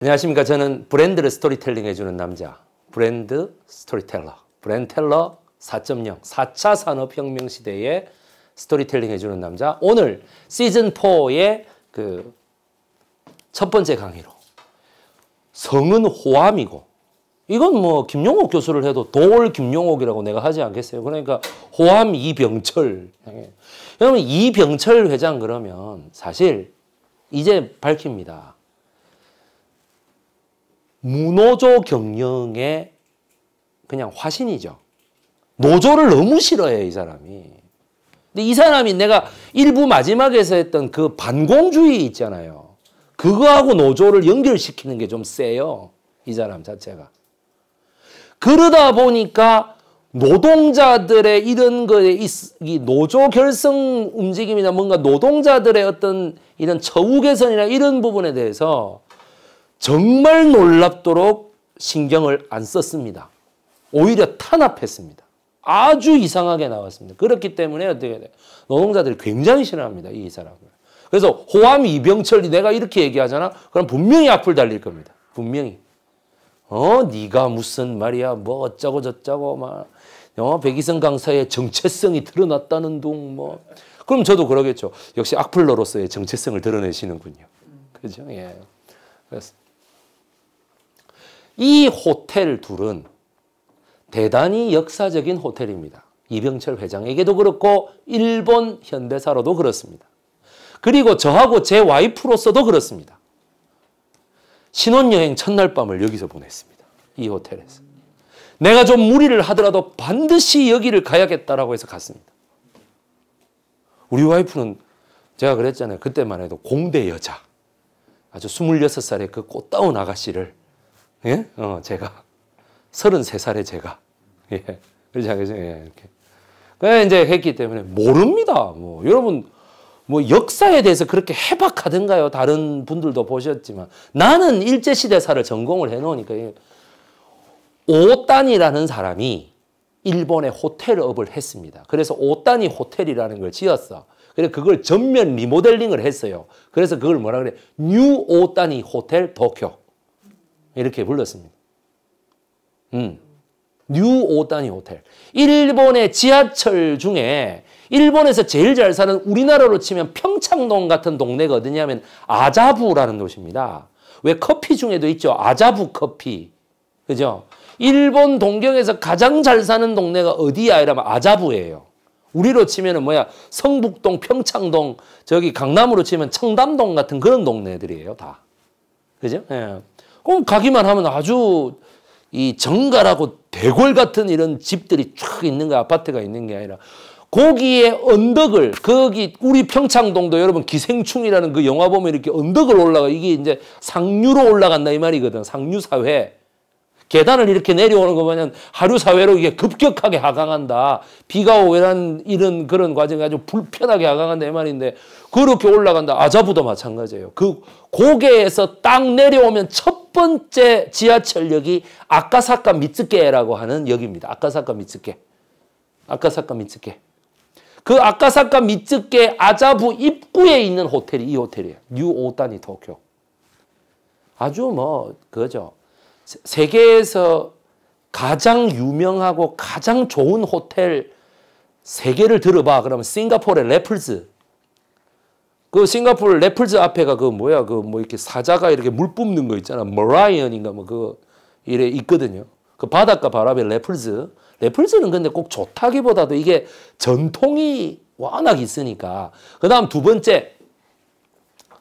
안녕하십니까. 저는 브랜드를 스토리텔링 해주는 남자, 브랜드 스토리텔러, 브랜텔러 4.0, 4차 산업혁명 시대에 스토리텔링 해주는 남자. 오늘 시즌4의 그 첫 번째 강의로 성은 호암이고 이건 뭐 김용옥 교수를 해도 돌 김용옥이라고 내가 하지 않겠어요. 그러니까 호암 이병철. 여러분 이병철 회장 그러면 사실 이제 밝힙니다. 무노조 경영의 그냥 화신이죠. 노조를 너무 싫어해 이 사람이. 근데 이 사람이 내가 일부 마지막에서 했던 그 반공주의 있잖아요. 그거하고 노조를 연결시키는 게 좀 세요. 이 사람 자체가. 그러다 보니까 노동자들의 이런 거에 이 노조 결성 움직임이나 뭔가 노동자들의 어떤 이런 처우 개선이나 이런 부분에 대해서 정말 놀랍도록 신경을 안 썼습니다. 오히려 탄압했습니다. 아주 이상하게 나왔습니다. 그렇기 때문에 어떻게 돼요? 노동자들이 굉장히 싫어합니다. 이 사람을. 그래서 호암 이병철이 내가 이렇게 얘기하잖아. 그럼 분명히 악플 달릴 겁니다. 분명히. 어, 네가 무슨 말이야. 뭐 어쩌고 저쩌고 막 어, 백이성 강사의 정체성이 드러났다는 둥 뭐. 그럼 저도 그러겠죠. 역시 악플러로서의 정체성을 드러내시는군요. 그죠? 예. 그래서 이 호텔 둘은 대단히 역사적인 호텔입니다. 이병철 회장에게도 그렇고 일본 현대사로도 그렇습니다. 그리고 저하고 제 와이프로서도 그렇습니다. 신혼여행 첫날 밤을 여기서 보냈습니다. 이 호텔에서. 내가 좀 무리를 하더라도 반드시 여기를 가야겠다라고 해서 갔습니다. 우리 와이프는 제가 그랬잖아요. 그때만 해도 공대 여자. 아주 26살의 그 꽃다운 아가씨를 예? 어, 제가. 33살에 제가. 예. 그렇지 않겠어요? 예, 이렇게. 그 이제 했기 때문에 모릅니다. 뭐 여러분 뭐 역사에 대해서 그렇게 해박하던가요? 다른 분들도 보셨지만 나는 일제 시대사를 전공을 해 놓으니까 오단이라는 사람이 일본에 호텔업을 했습니다. 그래서 오단이 호텔이라는 걸 지었어. 그래서 그걸 전면 리모델링을 했어요. 그래서 그걸 뭐라 그래? 뉴 오단이 호텔 도쿄. 이렇게 불렀습니다. 음. 뉴 오타니 호텔. 일본의 지하철 중에 일본에서 제일 잘 사는 우리나라로 치면 평창동 같은 동네가 어디냐면 아자부라는 곳입니다. 왜 커피 중에도 있죠. 아자부 커피. 그죠? 일본 동경에서 가장 잘 사는 동네가 어디야? 이러면 아자부예요. 우리로 치면은 뭐야? 성북동, 평창동, 저기 강남으로 치면 청담동 같은 그런 동네들이에요, 다. 그죠? 예. 그럼 가기만 하면 아주 이 정갈하고 대궐 같은 이런 집들이 쫙 있는 거 아파트가 있는 게 아니라 거기에 언덕을 거기 우리 평창동도 여러분 기생충이라는 그 영화 보면 이렇게 언덕을 올라가 이게 이제 상류로 올라간다 이 말이거든 상류 사회 계단을 이렇게 내려오는 거 보면 하류 사회로 이게 급격하게 하강한다 비가 오란 이런 그런 과정이 아주 불편하게 하강한다 이 말인데 그렇게 올라간다. 아자부도 마찬가지예요. 그 고개에서 딱 내려오면 첫 번째 지하철역이 아까사카 미츠케라고 하는 역입니다. 아까사카 미츠케. 아까사카 미츠케. 그아까사카 미츠케 아자부 입구에 있는 호텔이 이 호텔이에요. 뉴 오타니 도쿄. 아주 뭐 그죠. 세계에서 가장 유명하고 가장 좋은 호텔 세계를 들어봐. 그러면 싱가포르의 레플즈 그 싱가포르 레플즈 앞에가 그 뭐야 그 뭐 이렇게 사자가 이렇게 물 뿜는 거 있잖아 머라이언인가 뭐 그 이래 있거든요. 그 바닷가 바람에 레플즈 레플즈는 근데 꼭 좋다기보다도 이게 전통이 워낙 있으니까 그 다음 두 번째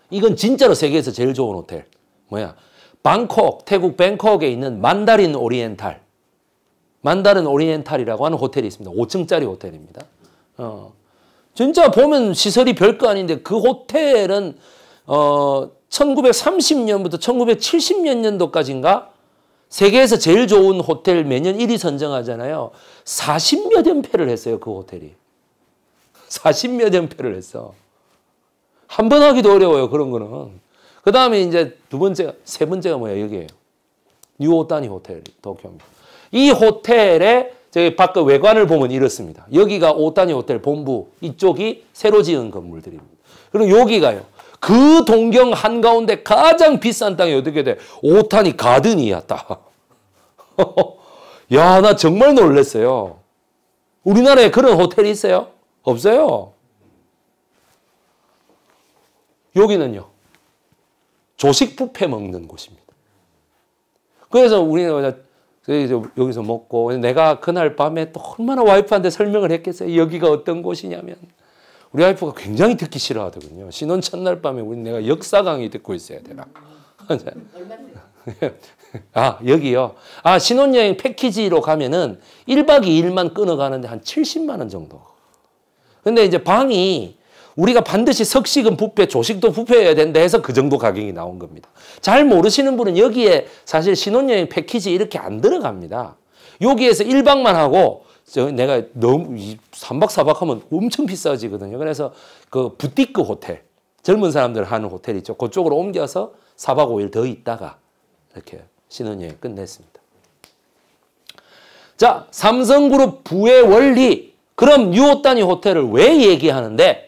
이건 진짜로 세계에서 제일 좋은 호텔 뭐야 방콕 태국 뱅콕에 있는 만다린 오리엔탈 만다른 오리엔탈이라고 하는 호텔이 있습니다. 5층짜리 호텔입니다. 어. 진짜 보면 시설이 별거 아닌데 그 호텔은 어 1930년부터 1970년 년도까지인가 세계에서 제일 좋은 호텔 매년 1위 선정하잖아요. 40몇 연패를 했어요. 그 호텔이. 40몇 연패를 했어. 한 번 하기도 어려워요. 그런 거는. 그 다음에 이제 두번째세 번째가 뭐야 여기에요. 뉴오타니 호텔 도쿄입니다. 이 호텔에 저희 밖의 외관을 보면 이렇습니다. 여기가 오타니 호텔 본부, 이쪽이 새로 지은 건물들입니다. 그리고 여기가요. 그 동경 한가운데 가장 비싼 땅이 어떻게 돼? 오타니 가든이었다. 야, 나 정말 놀랐어요. 우리나라에 그런 호텔이 있어요? 없어요. 여기는요. 조식 뷔페 먹는 곳입니다. 그래서 우리는 그래서 여기서 먹고 내가 그날 밤에 또 얼마나 와이프한테 설명을 했겠어요. 여기가 어떤 곳이냐면 우리 와이프가 굉장히 듣기 싫어하더군요. 신혼 첫날 밤에 우리 내가 역사 강의 듣고 있어야 되나? 아 여기요. 아 신혼여행 패키지로 가면은 1박 2일만 끊어가는데 한 70만 원 정도. 근데 이제 방이 우리가 반드시 석식은 부패, 조식도 부패해야 된다 해서 그 정도 가격이 나온 겁니다. 잘 모르시는 분은 여기에 사실 신혼여행 패키지 이렇게 안 들어갑니다. 여기에서 1박만 하고 내가 너무 3박 4박 하면 엄청 비싸지거든요. 그래서 그 부티크 호텔, 젊은 사람들 하는 호텔 있죠. 그쪽으로 옮겨서 4박 5일 더 있다가 이렇게 신혼여행 끝냈습니다. 자, 삼성그룹 부의 원리. 그럼 뉴오타니 호텔을 왜 얘기하는데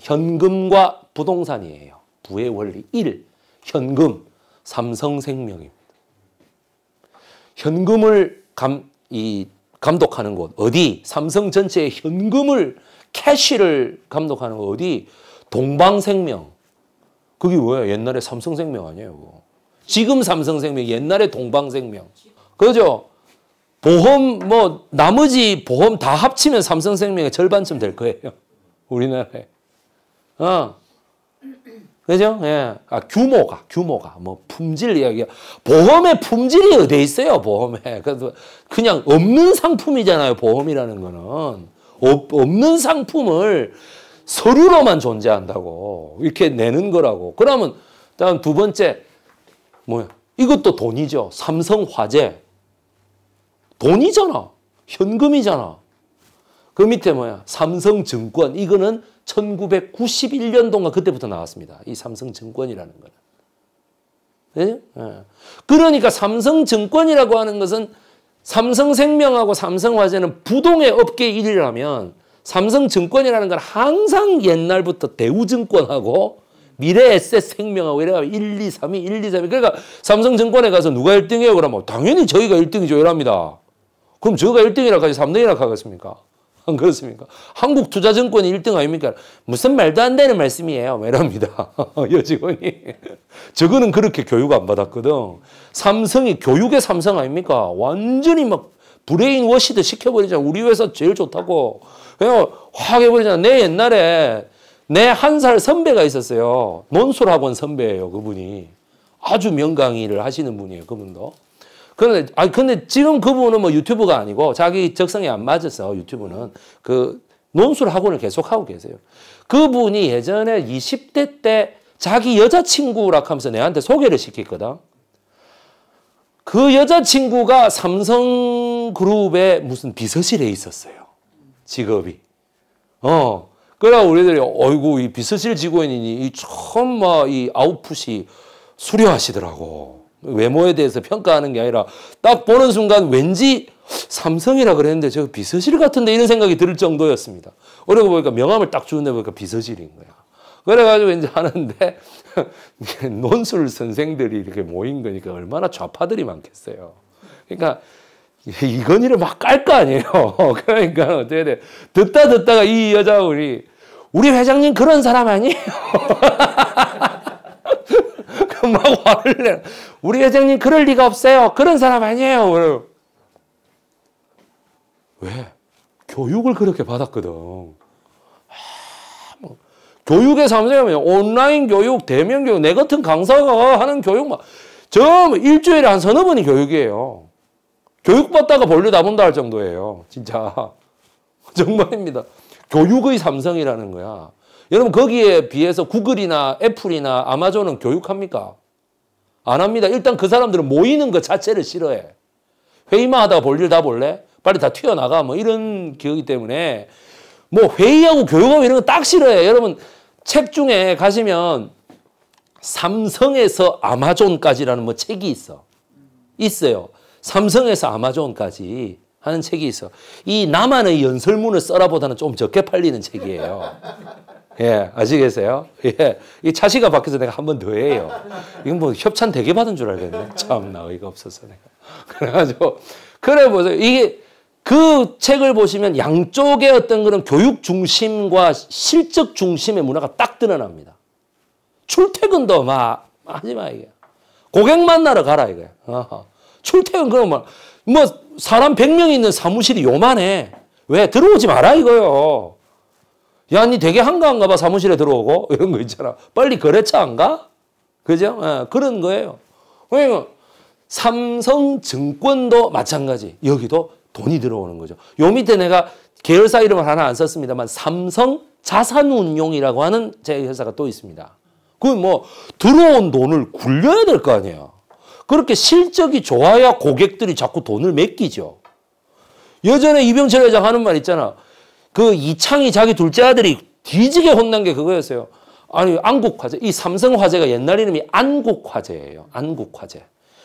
현금과 부동산이에요. 부의 원리 1. 현금 삼성생명입니다. 현금을 감, 이, 감독하는 곳 어디? 삼성 전체의 현금을 캐시를 감독하는 곳 어디? 동방생명. 그게 뭐야? 옛날에 삼성생명 아니에요. 그거. 지금 삼성생명, 옛날에 동방생명. 그죠? 보험 뭐 나머지 보험 다 합치면 삼성생명의 절반쯤 될 거예요. 우리나라에. 어. 그죠? 예. 아, 규모가, 규모가, 뭐, 품질 이야기. 보험의 품질이 어디 있어요, 보험에. 그래서 그냥 없는 상품이잖아요, 보험이라는 거는. 없, 없는 상품을 서류로만 존재한다고. 이렇게 내는 거라고. 그러면, 다음 두 번째, 뭐야. 이것도 돈이죠. 삼성 화재. 돈이잖아. 현금이잖아. 그 밑에 뭐야? 삼성증권. 이거는 1 9 9 1년 동안 그때부터 나왔습니다. 이 삼성증권이라는 거는. 네? 네. 그러니까 삼성증권이라고 하는 것은 삼성생명하고 삼성화재는 부동의 업계 1위라면 삼성증권이라는 건 항상 옛날부터 대우증권하고 미래에셋 생명하고 이래가 1, 2, 3위, 1, 2, 3위. 그러니까 삼성증권에 가서 누가 1등이에요? 그러면 당연히 저희가 1등이죠. 이랍니다. 그럼 저희가 1등이라고 지 3등이라고 겠습니까 안 그렇습니까? 한국 투자증권이 1등 아닙니까? 무슨 말도 안 되는 말씀이에요. 이랍니다. 여직원이. 저거는 그렇게 교육 안 받았거든. 삼성이 교육의 삼성 아닙니까? 완전히 막 브레인워시드 시켜버리자 우리 회사 제일 좋다고. 그냥 확해버리잖내 옛날에 내 한 살 선배가 있었어요. 논술학원 선배예요. 그분이. 아주 명강의를 하시는 분이에요. 그분도. 그런데, 아, 근데 지금 그분은 뭐 유튜브가 아니고 자기 적성에 안 맞아서 유튜브는 그 논술 학원을 계속하고 계세요. 그분이 예전에 20대 때 자기 여자친구라 하면서 내한테 소개를 시켰거든. 그 여자친구가 삼성그룹의 무슨 비서실에 있었어요. 직업이. 어. 그래 우리들이 어이구 이 비서실 직원이니 이 처음 막이 아웃풋이 수려하시더라고. 외모에 대해서 평가하는 게 아니라 딱 보는 순간 왠지 삼성이라 그랬는데 저 비서실 같은데 이런 생각이 들 정도였습니다. 그러고 보니까 명함을 딱 주는데 보니까 비서실인 거야. 그래가지고 이제 하는데 논술 선생들이 이렇게 모인 거니까 얼마나 좌파들이 많겠어요. 그러니까 이건희를 막깔거 아니에요. 그러니까 어떻게 돼. 듣다 듣다가 이 여자 우리 우리 회장님 그런 사람 아니에요. 막 화를 내. 우리 회장님 그럴 리가 없어요. 그런 사람 아니에요. 왜? 교육을 그렇게 받았거든. 아, 뭐. 교육의 삼성하면 온라인 교육, 대면 교육, 내 같은 강사가 하는 교육 막, 저 일주일에 한 서너 번이 교육이에요. 교육받다가 벌려 다 본다 할 정도예요. 진짜. 정말입니다. 교육의 삼성이라는 거야. 여러분 거기에 비해서 구글이나 애플이나 아마존은 교육합니까? 안 합니다. 일단 그 사람들은 모이는 것 자체를 싫어해. 회의만 하다가 볼 일 다 볼래? 빨리 다 튀어나가 뭐 이런 기억이 때문에 뭐 회의하고 교육하고 이런 거 딱 싫어해. 여러분 책 중에 가시면 삼성에서 아마존까지라는 뭐 책이 있어. 있어요. 삼성에서 아마존까지 하는 책이 있어. 이 나만의 연설문을 써라보다는 좀 적게 팔리는 책이에요. 예, 아시겠어요? 예, 이 차시가 바뀌어서 내가 한 번 더 해요. 이건 뭐 협찬 되게 받은 줄 알겠네. 참 나 어가 없었어 내가. 그래가지고 그래 보세요. 이게 그 책을 보시면 양쪽의 어떤 그런 교육 중심과 실적 중심의 문화가 딱 드러납니다. 출퇴근도 막 하지 마 이게. 고객 만나러 가라 이거어 출퇴근 그러면 뭐 사람 100명 있는 사무실이 요만해. 왜 들어오지 마라 이거요. 야, 니 되게 한가한가 봐. 사무실에 들어오고. 이런 거 있잖아. 빨리 거래처 안 가? 그죠? 예, 그런 거예요. 그러니 삼성 증권도 마찬가지. 여기도 돈이 들어오는 거죠. 요 밑에 내가 계열사 이름을 하나 안 썼습니다만 삼성 자산운용이라고 하는 제 회사가 또 있습니다. 그건 뭐 들어온 돈을 굴려야 될 거 아니에요. 그렇게 실적이 좋아야 고객들이 자꾸 돈을 맡기죠. 예전에 이병철 회장 하는 말 있잖아. 그 이창희 자기 둘째 아들이 뒤지게 혼난 게 그거였어요. 아니 안국화재 이 삼성화재가 옛날 이름이 안국화재예요. 안국화재.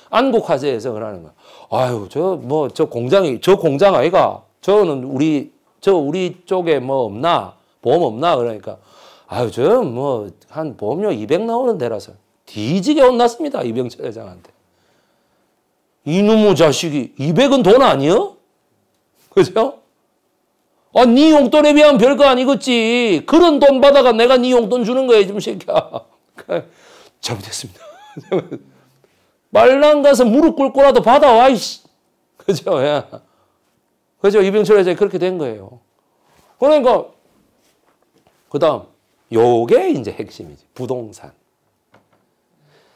안국화재에서 그러는 거. 아유 저 뭐저 뭐, 공장이 저 공장 아이가 저는 우리 저 우리 쪽에 뭐 없나 보험 없나 그러니까 아유 저뭐한 보험료 200 나오는 데라서 뒤지게 혼났습니다 이병철 회장한테. 이놈의 자식이 200은 돈 아니요? 그죠? 아, 네 용돈에 비하면 별거 아니겠지. 그런 돈 받아가 내가 네 용돈 주는 거야, 좀 새끼야. 잘못했습니다. 말랑 가서 무릎 꿇고라도 받아와, 이씨. 그죠, 야. 예. 그죠, 이병철 회장이 그렇게 된 거예요. 그러니까, 그 다음, 요게 이제 핵심이지. 부동산.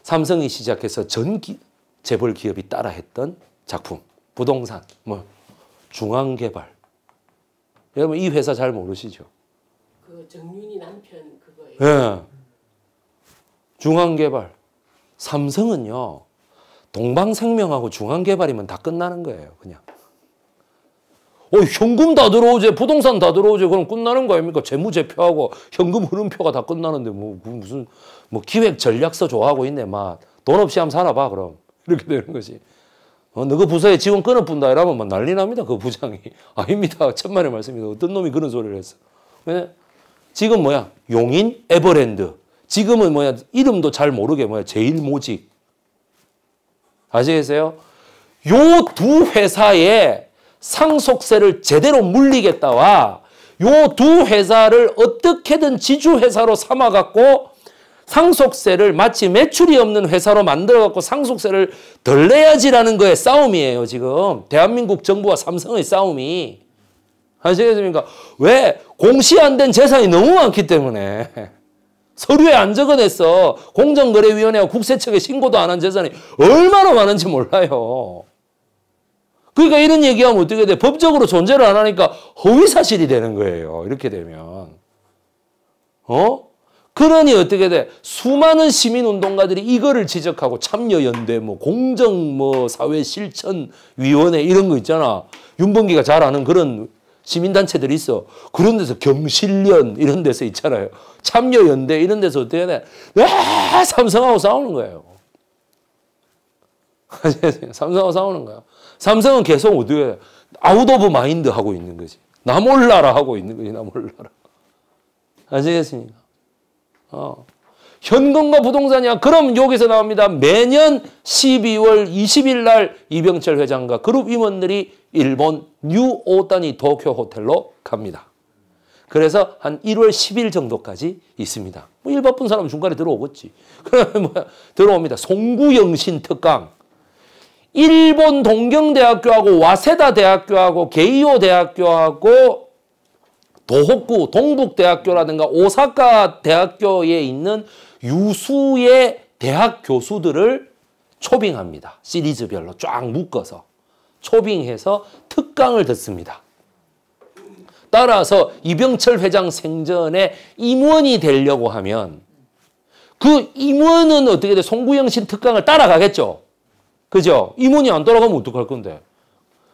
삼성이 시작해서 전기, 재벌 기업이 따라했던 작품. 부동산, 뭐, 중앙개발. 여러분 이 회사 잘 모르시죠? 그 정윤이 남편 그거예요. 예. 중앙개발. 삼성은요. 동방생명하고 중앙개발이면 다 끝나는 거예요. 그냥. 어, 현금 다 들어오지, 부동산 다 들어오지, 그럼 끝나는 거 아닙니까? 재무제표하고 현금 흐름표가 다 끝나는데, 뭐, 뭐 무슨, 뭐, 기획 전략서 좋아하고 있네, 막. 돈 없이 하면 살아봐, 그럼. 이렇게 되는 거지. 어, 너그 부서에 직원 끊어뿐다 이러면 막 난리 납니다. 그 부장이. 아닙니다. 천만의 말씀입니다. 어떤 놈이 그런 소리를 했어. 왜? 예? 지금 뭐야? 용인 에버랜드. 지금은 뭐야? 이름도 잘 모르게 뭐야? 제일 모직. 아시겠어요? 요 두 회사에 상속세를 제대로 물리겠다와 요 두 회사를 어떻게든 지주회사로 삼아갖고 상속세를 마치 매출이 없는 회사로 만들어갖고 상속세를 덜 내야지라는 거에 싸움이에요, 지금. 대한민국 정부와 삼성의 싸움이. 아시겠습니까? 왜? 공시 안 된 재산이 너무 많기 때문에. 서류에 안 적어냈어. 공정거래위원회와 국세청에 신고도 안 한 재산이 얼마나 많은지 몰라요. 그러니까 이런 얘기하면 어떻게 돼? 법적으로 존재를 안 하니까 허위사실이 되는 거예요. 이렇게 되면. 어? 그러니 어떻게 돼? 수많은 시민운동가들이 이거를 지적하고 참여연대, 뭐 공정, 뭐 사회실천위원회 이런 거 있잖아. 윤범기가 잘 아는 그런 시민단체들이 있어. 그런 데서 경실련 이런 데서 있잖아요. 참여연대 이런 데서 어떻게 돼? 아, 삼성하고 싸우는 거예요. 삼성하고 싸우는 거야. 삼성은 계속 어디에 아웃 오브 마인드 하고 있는 거지. 나 몰라라 하고 있는 거지. 나 몰라라. 아시겠습니까? 어. 현금과 부동산이야. 그럼 여기서 나옵니다. 매년 12월 20일 날 이병철 회장과 그룹 임원들이 일본 뉴 오다니 도쿄 호텔로 갑니다. 그래서 한 1월 10일 정도까지 있습니다. 뭐 일 바쁜 사람 중간에 들어오겠지. 그러면 뭐 들어옵니다. 송구영신 특강. 일본 동경대학교하고 와세다 대학교하고 게이오 대학교하고 도호쿠 동북대학교라든가 오사카 대학교에 있는 유수의 대학 교수들을 초빙합니다. 시리즈별로 쫙 묶어서 초빙해서 특강을 듣습니다. 따라서 이병철 회장 생전에 임원이 되려고 하면 그 임원은 어떻게 돼? 송구영 신 특강을 따라가겠죠. 그죠? 임원이 안 따라가면 어떡할 건데?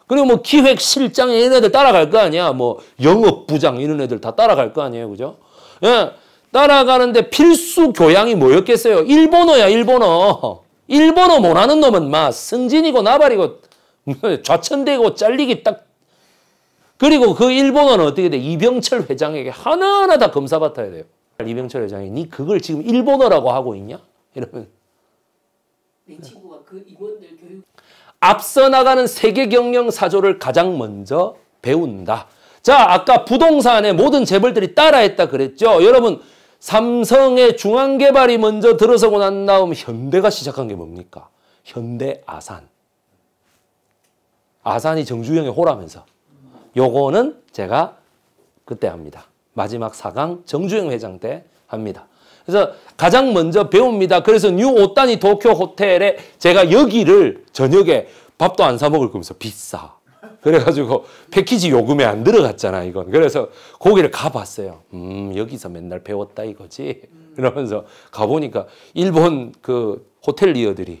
그리고 뭐 기획 실장 이런 애들 따라갈 거 아니야. 뭐 영업 부장 이런 애들 다 따라갈 거 아니에요. 그죠? 예. 따라가는데 필수 교양이 뭐였겠어요? 일본어야, 일본어. 일본어 못하는 놈은 막 승진이고 나발이고 좌천되고 잘리기 딱. 그리고 그 일본어는 어떻게 돼? 이병철 회장에게 하나하나 다 검사 받아야 돼요. 이병철 회장이 니 그걸 지금 일본어라고 하고 있냐? 이러면 내 친구가 그 임원들 교육 앞서 나가는 세계 경영 사조를 가장 먼저 배운다. 자, 아까 부동산의 모든 재벌들이 따라했다 그랬죠. 여러분, 삼성의 중앙개발이 먼저 들어서고 난 다음 현대가 시작한 게 뭡니까? 현대 아산. 아산이 정주영의 호라면서. 요거는 제가 그때 합니다. 마지막 4강 정주영 회장 때 합니다. 그래서 가장 먼저 배웁니다. 그래서 뉴 오타니 도쿄 호텔에 제가 여기를 저녁에 밥도 안 사 먹을 거면서 비싸. 그래가지고 패키지 요금에 안 들어갔잖아 이건. 그래서 거기를 가봤어요. 음 여기서 맨날 배웠다 이거지. 그러면서 가보니까 일본 그 호텔리어들이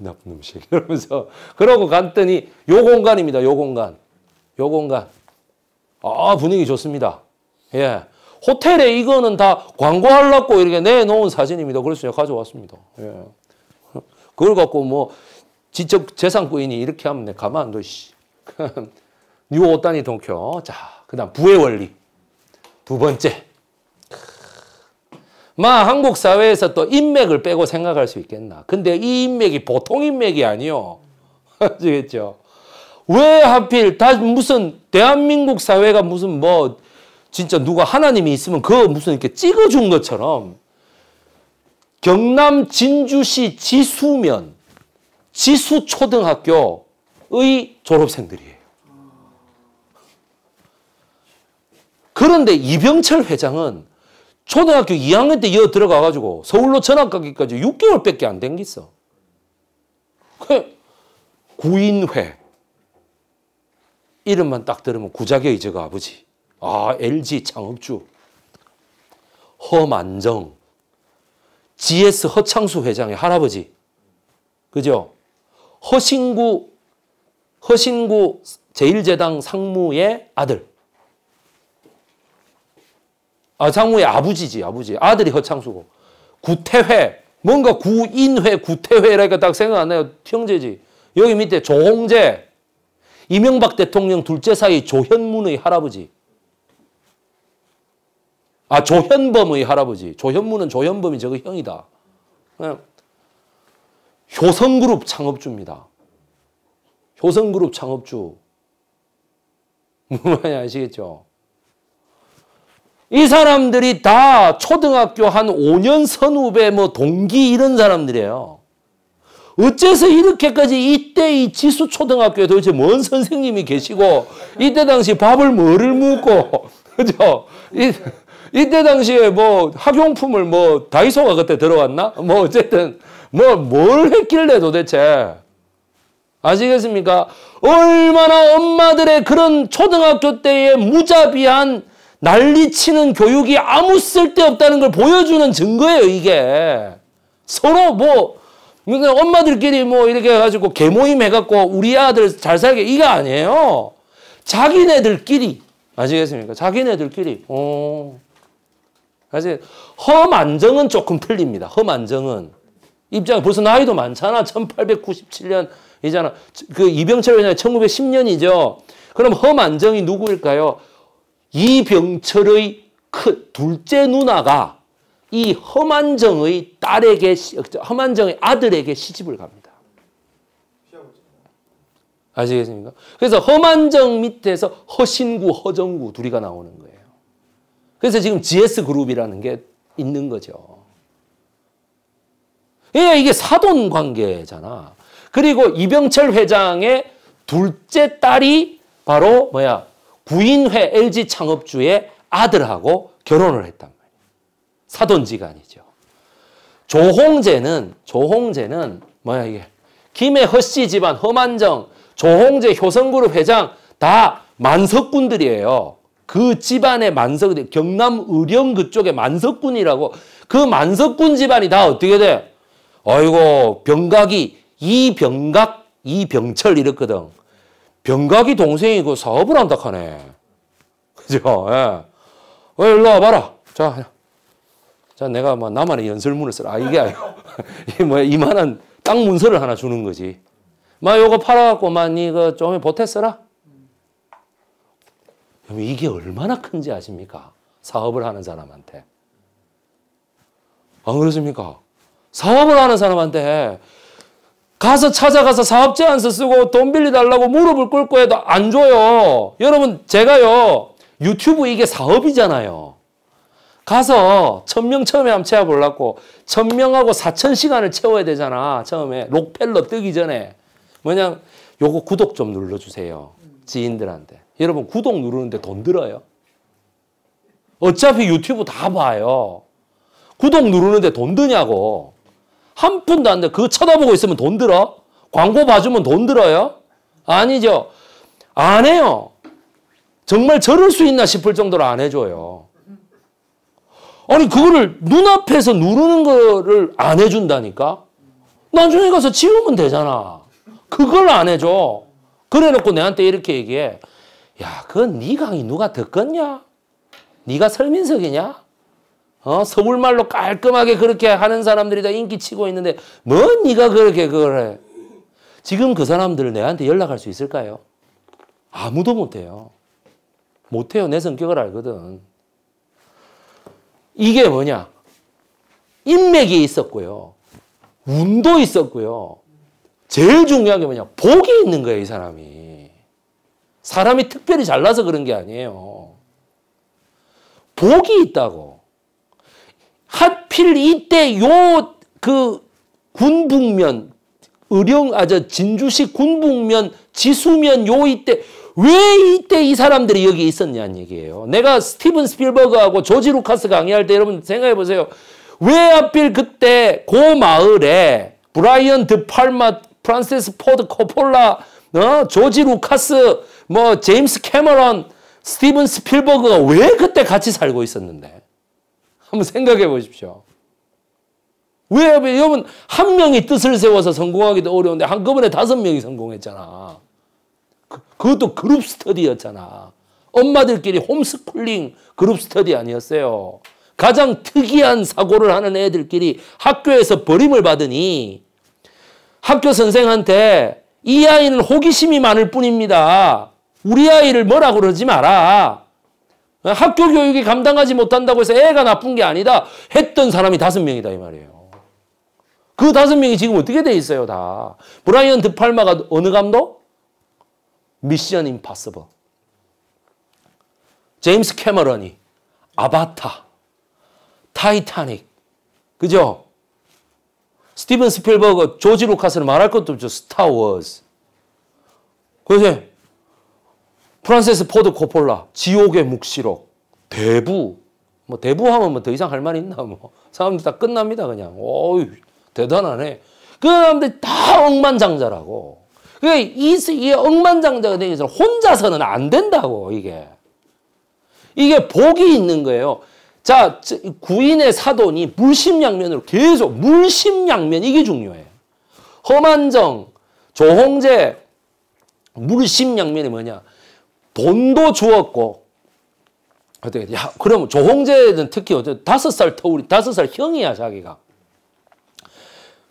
나쁜 음식 이러면서 그러고 갔더니 요 공간입니다. 요 공간. 요 공간. 아 분위기 좋습니다. 예. 호텔에 이거는 다 광고하려고 이렇게 내놓은 사진입니다. 그래서 제가 가져왔습니다. 예. 그걸 갖고 뭐 지적 재산권이 이렇게 하면 내 가만 안 둬. 씨. 뉴 오타니 동쿄. 자, 그다음 부의 원리. 두 번째. 마 한국 사회에서 또 인맥을 빼고 생각할 수 있겠나. 근데 이 인맥이 보통 인맥이 아니요. 아시겠죠? 왜 하필 다 무슨 대한민국 사회가 무슨 뭐 진짜 누가 하나님이 있으면 그 무슨 이렇게 찍어준 것처럼 경남 진주시 지수면 지수초등학교의 졸업생들이에요. 그런데 이병철 회장은 초등학교 2학년 때 여 들어가가지고 서울로 전학 가기까지 6개월밖에 안된 게 있어. 그 구인회 이름만 딱 들으면 구자계 이제가 아버지. 아 LG 창업주 허만정 GS 허창수 회장의 할아버지. 그죠? 허신구 허신구 제1재당 상무의 아들. 아상우의 아버지지 아버지 아들이 허창수고 구태회 뭔가 구인회 구태회라니까 딱 생각 안 나요 형제지 여기 밑에 조홍재 이명박 대통령 둘째 사이 조현문의 할아버지 아 조현범의 할아버지 조현문은 조현범이 저거 형이다 효성그룹 창업주입니다 효성그룹 창업주 뭐냐 아시겠죠 이 사람들이 다 초등학교 한 5년 선후배 뭐 동기 이런 사람들이에요. 어째서 이렇게까지 이때 이 지수 초등학교에 도대체 뭔 선생님이 계시고 이때 당시 밥을 뭐를 먹고 그죠? 이, 이때 당시에 뭐 학용품을 뭐 다이소가 그때 들어왔나? 뭐 어쨌든 뭐 뭘 했길래 도대체 아시겠습니까? 얼마나 엄마들의 그런 초등학교 때의 무자비한 난리치는 교육이 아무 쓸데없다는 걸 보여주는 증거예요 이게. 서로 뭐 그러니까 엄마들끼리 뭐 이렇게 해가지고 개모임 해갖고 우리 아들 잘 살게 이거 아니에요. 자기네들끼리 아시겠습니까? 자기네들끼리. 어. 사실 험 안정은 조금 틀립니다. 험 안정은 입장 벌써 나이도 많잖아. 1897년이잖아. 그 이병철 회장이 1910년이죠. 그럼 험 안정이 누구일까요? 이병철의 큰 둘째 누나가 이 험한정의 딸에게 어, 험한정의 아들에게 시집을 갑니다. 아시겠습니까? 그래서 험한정 밑에서 허신구, 허정구 둘이가 나오는 거예요. 그래서 지금 GS 그룹이라는 게 있는 거죠. 예, 이게 사돈 관계잖아. 그리고 이병철 회장의 둘째 딸이 바로 뭐야? 부인회 LG 창업주의 아들하고 결혼을 했단 말이에요. 사돈지간이죠. 조홍재는 조홍재는 뭐야 이게 김해 허씨 집안 허만정 조홍재 효성그룹 회장 다 만석군들이에요. 그 집안의 만석 경남 의령 그쪽의 만석군이라고 그 만석군 집안이 다 어떻게 돼? 아이고 병각이 이병각 이병철 이랬거든. 병각이 동생이 고 그 사업을 한다 카네. 그죠? 예. 어, 일로 와봐라. 자, 자, 내가 뭐 나만의 연설문을 쓰라. 아, 이게 아니고. 뭐 이만한 땅 문서를 하나 주는 거지. 마, 요거 팔아갖고, 마, 이거 그 좀 보태 써라. 이게 얼마나 큰지 아십니까? 사업을 하는 사람한테. 안 그렇습니까? 사업을 하는 사람한테 가서 찾아가서 사업제안서 쓰고 돈 빌려달라고 무릎을 꿇고 해도 안 줘요. 여러분 제가요 유튜브 이게 사업이잖아요. 가서 천명 처음에 한번 채워보려고 천명하고 사천 시간을 채워야 되잖아. 처음에 록펠러 뜨기 전에. 뭐냐 요거 구독 좀 눌러주세요. 지인들한테. 여러분 구독 누르는데 돈 들어요. 어차피 유튜브 다 봐요. 구독 누르는데 돈 드냐고. 한 푼도 안 돼. 그거 쳐다보고 있으면 돈 들어? 광고 봐주면 돈 들어요? 아니죠. 안 해요. 정말 저럴 수 있나 싶을 정도로 안 해줘요. 아니 그거를 눈앞에서 누르는 거를 안 해준다니까? 나중에 가서 지우면 되잖아. 그걸 안 해줘. 그래놓고 내한테 이렇게 얘기해. 야, 그건 네 강의 누가 듣겠냐? 네가 설민석이냐? 어? 서울말로 깔끔하게 그렇게 하는 사람들이 다 인기치고 있는데 뭔 네가 그렇게 그걸 해. 지금 그 사람들 내한테 연락할 수 있을까요? 아무도 못해요. 못해요. 내 성격을 알거든. 이게 뭐냐? 인맥이 있었고요. 운도 있었고요. 제일 중요한 게 뭐냐? 복이 있는 거예요, 이 사람이. 사람이 특별히 잘나서 그런 게 아니에요. 복이 있다고. 하필 이때 요 그 군북면 의령 아저 진주시 군북면 지수면 요 이때 왜 이때 이 사람들이 여기 있었냐는 얘기예요. 내가 스티븐 스필버그하고 조지 루카스 강의할 때 여러분 생각해 보세요. 왜 하필 그때 고 마을에 브라이언 드 팔마, 프란세스 포드 코폴라, 어? 조지 루카스, 뭐 제임스 캐머런, 스티븐 스필버그가 왜 그때 같이 살고 있었는데? 한번 생각해 보십시오. 왜 여러분 한 명이 뜻을 세워서 성공하기도 어려운데 한꺼번에 다섯 명이 성공했잖아. 그, 그것도 그룹 스터디였잖아. 엄마들끼리 홈스쿨링 그룹 스터디 아니었어요. 가장 특이한 사고를 하는 애들끼리 학교에서 버림을 받으니 학교 선생한테 이 아이는 호기심이 많을 뿐입니다. 우리 아이를 뭐라 그러지 마라. 예, 학교 교육이 감당하지 못한다고 해서 애가 나쁜 게 아니다 했던 사람이 다섯 명이다 이 말이에요. 그 다섯 명이 지금 어떻게 돼 있어요 다. 브라이언 드팔마가 어느 감독? 미션 임파서버 제임스 캐머런이 아바타, 타이타닉, 그죠? 스티븐 스필버그, 조지 루카스는 말할 것도 없죠. 스타워즈. 그래서 프란세스 포드 코폴라 지옥의 묵시록 대부 뭐 대부하면 뭐 더 이상 할말 있나 뭐 사람들 다 끝납니다 그냥 어이 대단하네 그 사람들 다 억만장자라고 그 이, 억만장자가 되기 전 혼자서는 안 된다고 이게 이게 복이 있는 거예요 자 구인의 사돈이 물심양면으로 계속 물심양면 이게 중요해 험한정 조홍재 물심양면이 뭐냐 돈도 주었고 어떻게 야 그럼 조홍재는 특히 다섯 살 터울이 다섯 살 형이야 자기가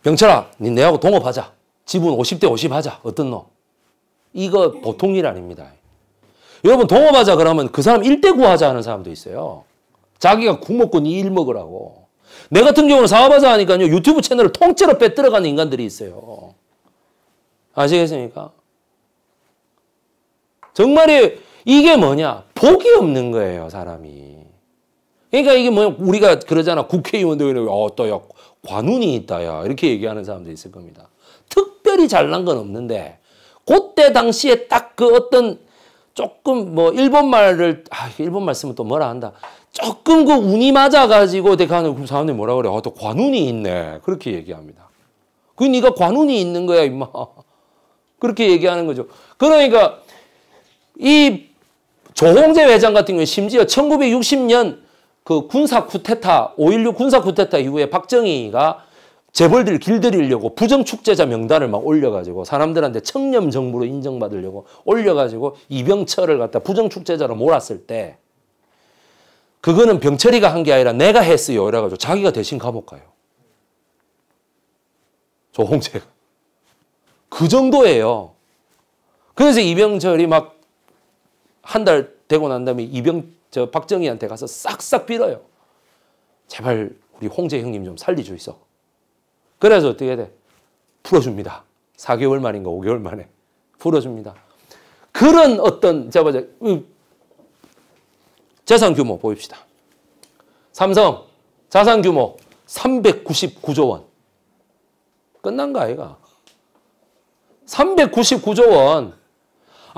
병철아 니 내하고 동업하자 지분 50대 50 하자 어떤 놈 이거 보통 일 아닙니다 여러분 동업하자 그러면 그 사람 1대 9 하자 하는 사람도 있어요 자기가 국목군 이일 먹으라고 내 같은 경우는 사업하자 하니까요 유튜브 채널을 통째로 빼들어가는 인간들이 있어요 아시겠습니까? 정말이 이게 뭐냐? 복이 없는 거예요, 사람이. 그러니까 이게 뭐냐? 우리가 그러잖아. 국회의원들어 또, 야 관운이 있다야 이렇게 얘기하는 사람도 있을 겁니다. 특별히 잘난 건 없는데 그때 당시에 딱 그 어떤 조금 뭐 일본말을 아 일본말 쓰면 또 뭐라 한다. 조금 그 운이 맞아가지고 내가하는 그 사람들이 뭐라 그래. 어또 아, 관운이 있네. 그렇게 얘기합니다. 그니가 관운이 있는 거야 임마. 그렇게 얘기하는 거죠. 그러니까 이 조홍재 회장 같은 경우에 심지어 1960년 그 군사 쿠데타, 5.16 군사 쿠데타 이후에 박정희가 재벌들 길들이려고 부정축제자 명단을 막 올려가지고 사람들한테 청렴 정부로 인정받으려고 올려가지고 이병철을 갖다 부정축제자로 몰았을 때 그거는 병철이가 한 게 아니라 내가 했어요. 이래가지고 자기가 대신 감옥 가요. 조홍재가. 그 정도예요. 그래서 이병철이 막 한달 되고 난 다음에 이병 저 박정희한테 가서 싹싹 빌어요. 제발 우리 홍재 형님 좀 살리주이소. 그래서 어떻게 돼? 풀어줍니다. 4개월 만인가 5개월 만에 풀어줍니다. 그런 어떤 자보자 재산 규모 보입시다. 삼성 자산 규모 399조 원. 끝난 거 아이가? 399조 원.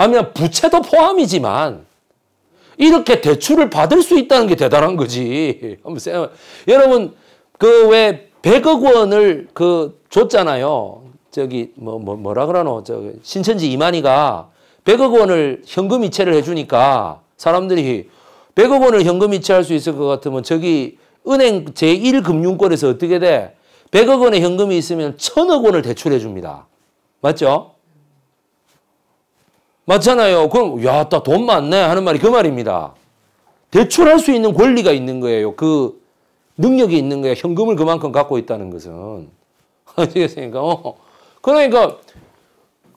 아니면 부채도 포함이지만 이렇게 대출을 받을 수 있다는 게 대단한 거지. 한번 생각. 여러분 그 왜 100억 원을 그 줬잖아요. 저기 뭐, 뭐 뭐라 그러노? 저 신천지 이만희가 100억 원을 현금 이체를 해 주니까 사람들이 100억 원을 현금 이체할 수 있을 것 같으면 저기 은행 제1금융권에서 어떻게 돼? 100억 원의 현금이 있으면 1000억 원을 대출해 줍니다. 맞죠? 맞잖아요. 그럼 야, 따돈 많네 하는 말이 그 말입니다. 대출할 수 있는 권리가 있는 거예요. 그 능력이 있는 거예요. 현금을 그만큼 갖고 있다는 것은. 아시겠습니까? 어. 그러니까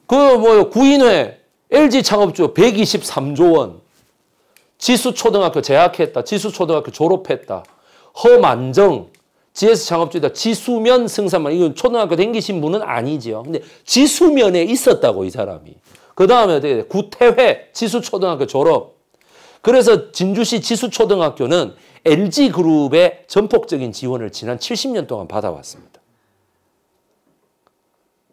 그뭐 구인회 LG 창업주 123조 원 지수 초등학교 재학했다. 지수 초등학교 졸업했다. 허만정 GS 창업주다. 지수면 승산만 이건 초등학교 댕기신 분은 아니지 근데 지수면에 있었다고 이 사람이. 그 다음에 어떻게 돼? 구태회 지수초등학교 졸업. 그래서 진주시 지수초등학교는 LG그룹의 전폭적인 지원을 지난 70년 동안 받아왔습니다.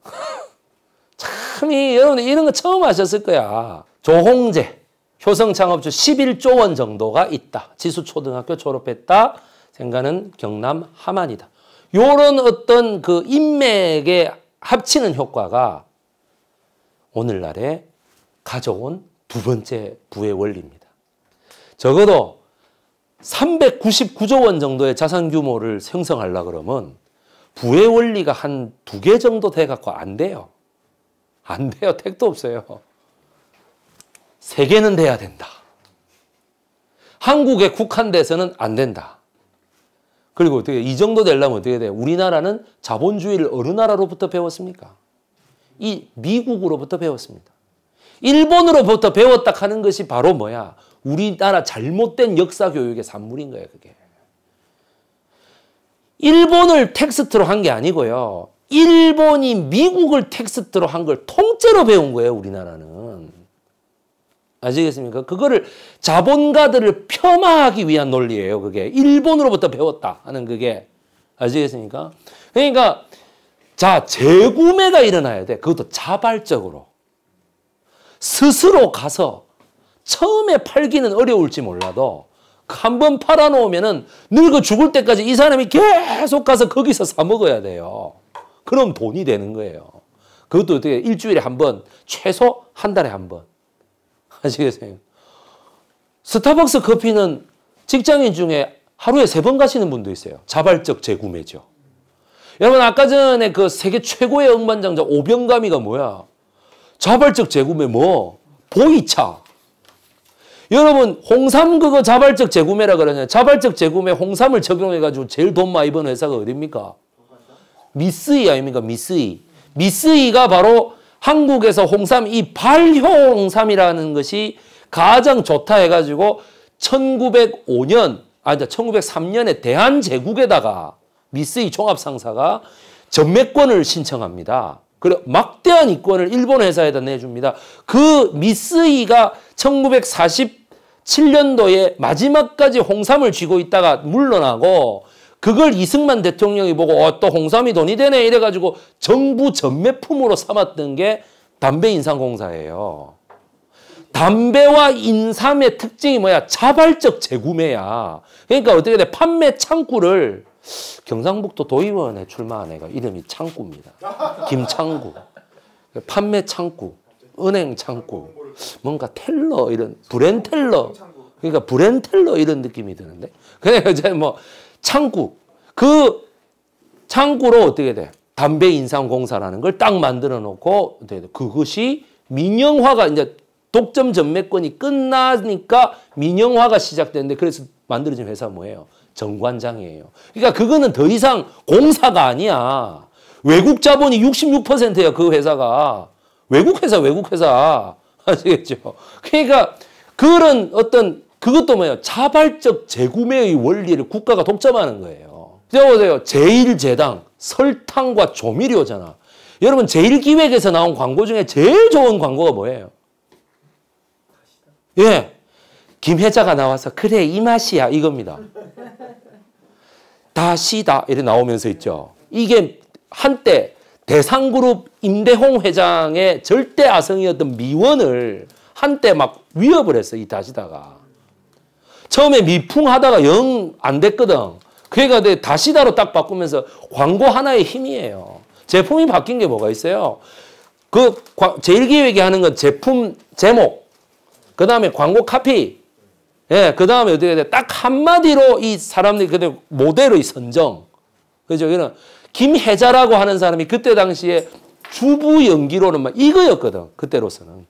참이 여러분 이런 거 처음 아셨을 거야. 조홍재 효성창업주 11조 원 정도가 있다. 지수초등학교 졸업했다. 생가는 경남 하만이다. 요런 어떤 그 인맥의 합치는 효과가 오늘날에 가져온 두 번째 부의 원리입니다. 적어도 399조 원 정도의 자산 규모를 생성하려 그러면 부의 원리가 한 두 개 정도 돼갖고 안 돼요. 안 돼요. 택도 없어요. 세 개는 돼야 된다. 한국에 국한돼서는 안 된다. 그리고 어떻게 이 정도 되려면 어떻게 돼요? 우리나라는 자본주의를 어느 나라로부터 배웠습니까? 이 미국으로부터 배웠습니다. 일본으로부터 배웠다 하는 것이 바로 뭐야? 우리나라 잘못된 역사 교육의 산물인 거예요, 그게. 일본을 텍스트로 한 게 아니고요. 일본이 미국을 텍스트로 한 걸 통째로 배운 거예요, 우리나라는. 아시겠습니까? 그거를 자본가들을 폄하하기 위한 논리예요, 그게. 일본으로부터 배웠다 하는 그게. 아시겠습니까? 그러니까 자, 재구매가 일어나야 돼. 그것도 자발적으로. 스스로 가서 처음에 팔기는 어려울지 몰라도 그 한번 팔아놓으면 늙어 죽을 때까지 이 사람이 계속 가서 거기서 사 먹어야 돼요. 그럼 돈이 되는 거예요. 그것도 어떻게 일주일에 한 번, 최소 한 달에 한 번. 아시겠어요? 스타벅스 커피는 직장인 중에 하루에 세 번 가시는 분도 있어요. 자발적 재구매죠. 여러분 아까 전에 그 세계 최고의 음반장자 오병감이가 뭐야? 자발적 재구매 뭐? 보이차. 여러분 홍삼 그거 자발적 재구매라 그러냐. 자발적 재구매 홍삼을 적용해가지고 제일 돈 많이 버는 회사가 어딥니까? 미쓰이 아닙니까? 미쓰이. 미쓰이가 바로 한국에서 홍삼 이 발효 홍삼이라는 것이 가장 좋다 해가지고 1905년 아니 1903년에 대한제국에다가 미쓰이 종합상사가 전매권을 신청합니다. 그래 막대한 이권을 일본 회사에다 내줍니다. 그 미쓰이가 1947년도에 마지막까지 홍삼을 쥐고 있다가 물러나고 그걸 이승만 대통령이 보고 어, 또 홍삼이 돈이 되네 이래가지고 정부 전매품으로 삼았던 게 담배 인상공사예요. 담배와 인삼의 특징이 뭐야? 자발적 재구매야. 그러니까 어떻게 돼? 판매 창구를 경상북도 도의원에 출마한 애가 이름이 창구입니다. 김창구. 판매 창구, 은행 창구, 뭔가 텔러 이런 브랜텔러. 그러니까 브랜텔러 이런 느낌이 드는데. 그냥 이제 뭐 창구. 그 창구로 어떻게 돼? 담배 인상 공사라는 걸 딱 만들어 놓고 그것이 민영화가 이제 독점 전매권이 끝나니까 민영화가 시작되는데 그래서 만들어진 회사 뭐예요? 정관장이에요. 그러니까 그거는 더 이상 공사가 아니야. 외국 자본이 66%예요. 그 회사가. 외국 회사, 외국 회사. 아시겠죠? 그러니까 그런 어떤 그것도 뭐예요? 자발적 재구매의 원리를 국가가 독점하는 거예요. 보세요. 제1재당, 설탕과 조미료잖아. 여러분 제1기획에서 나온 광고 중에 제일 좋은 광고가 뭐예요? 예. 김혜자가 나와서 그래 이 맛이야 이겁니다. 다시다 이렇게 나오면서 있죠. 이게 한때 대상그룹 임대홍 회장의 절대 아성이었던 미원을 한때 막 위협을 했어 이 다시다가. 처음에 미풍하다가 영 안 됐거든. 그러니까 다시다로 딱 바꾸면서 광고 하나의 힘이에요. 제품이 바뀐 게 뭐가 있어요? 그 제일기획이 하는 건 제품 제목, 그 다음에 광고 카피, 예, 그 다음에 어떻게 돼? 딱 한마디로 이 사람들이 그때 모델의 선정. 그죠? 이는 김혜자라고 하는 사람이 그때 당시에 주부 연기로는 막 이거였거든. 그때로서는.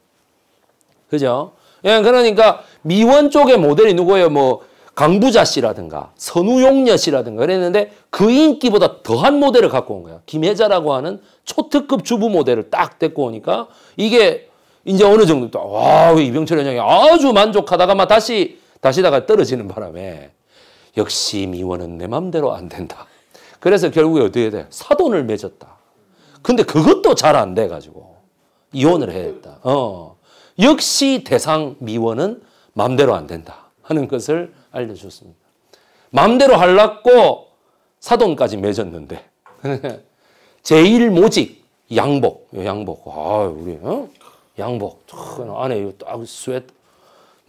그죠? 예, 그러니까 미원 쪽의 모델이 누구예요? 뭐 강부자 씨라든가 선우용녀 씨라든가 그랬는데 그 인기보다 더한 모델을 갖고 온 거야. 김혜자라고 하는 초특급 주부 모델을 딱 데리고 오니까 이게 이제 어느 정도 와 이병철 회장이 아주 만족하다가 막 다시 다시다가 떨어지는 바람에 역시 미원은내 맘대로 안 된다. 그래서 결국에 어떻게 돼? 사돈을 맺었다. 근데 그것도 잘 안 돼가지고 이혼을 해야 했다. 어. 역시 대상 미워는 맘대로 안 된다 하는 것을 알려주습니다 맘대로 할랐고 사돈까지 맺었는데 제일 모직 양복, 양복, 아 우리 어? 양복, 그 안에 딱 스웨트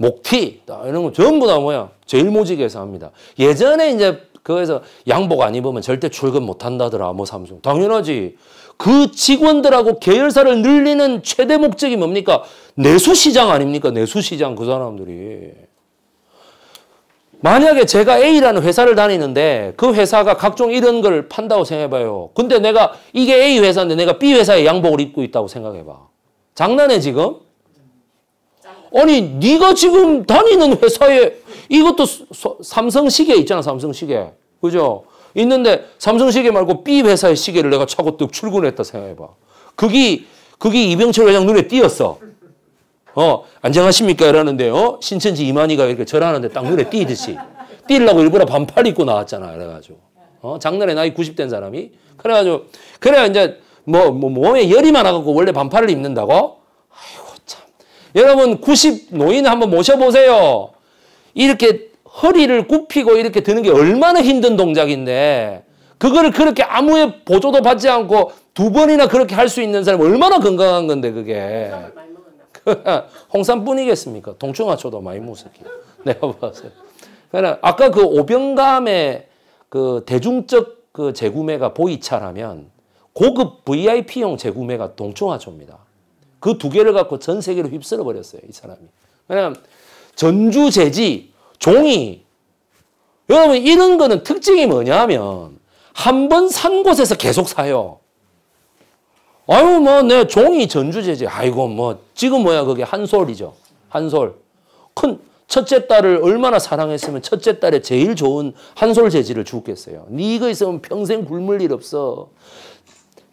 목티 이런 거 전부 다 뭐야 제일모직에서 합니다. 예전에 이제 그래서 양복 안 입으면 절대 출근 못 한다더라 뭐 삼성 당연하지 그 직원들하고 계열사를 늘리는 최대 목적이 뭡니까 내수시장 아닙니까 내수시장 그 사람들이 만약에 제가 A라는 회사를 다니는데 그 회사가 각종 이런 걸 판다고 생각해봐요 근데 내가 이게 A 회사인데 내가 B 회사에 양복을 입고 있다고 생각해봐 장난해 지금 아니 네가 지금 다니는 회사에 이것도 삼성 시계 있잖아 삼성 시계 그죠? 있는데 삼성 시계 말고 B 회사의 시계를 내가 차고 뚝 출근했다 생각해봐. 그게 그게 이병철 회장 눈에 띄었어. 어 안녕하십니까 이러는데요. 어? 신천지 이만희가 이렇게 절하는데 딱 눈에 띄듯이 띄려고 일부러 반팔 입고 나왔잖아. 그래가지고 어 장난에 나이 90된 사람이 그래가지고 그래 이제 뭐, 뭐 몸에 열이 많아갖고 원래 반팔을 입는다고 여러분 90 노인 한번 모셔보세요. 이렇게 허리를 굽히고 이렇게 드는 게 얼마나 힘든 동작인데 그거를 그렇게 아무의 보조도 받지 않고 두 번이나 그렇게 할 수 있는 사람 얼마나 건강한 건데 그게 홍삼뿐이겠습니까? 동충하초도 많이 무섭게 내가 봤어요. 그러나 아까 그 오병감의 그 대중적 그 재구매가 보이차라면 고급 VIP용 재구매가 동충하초입니다. 그두 개를 갖고 전 세계를 휩쓸어 버렸어요. 이 사람이. 왜냐 전주 재지 종이 여러분 이런 거는 특징이 뭐냐면 한 번 산 곳에서 계속 사요. 아유 뭐 내 종이 전주 재지 아이고 뭐 지금 뭐야 그게 한 솔이죠. 한 솔. 큰 첫째 딸을 얼마나 사랑했으면 첫째 딸에 제일 좋은 한솔 재질을 주겠어요. 네 이거 있으면 평생 굶을 일 없어.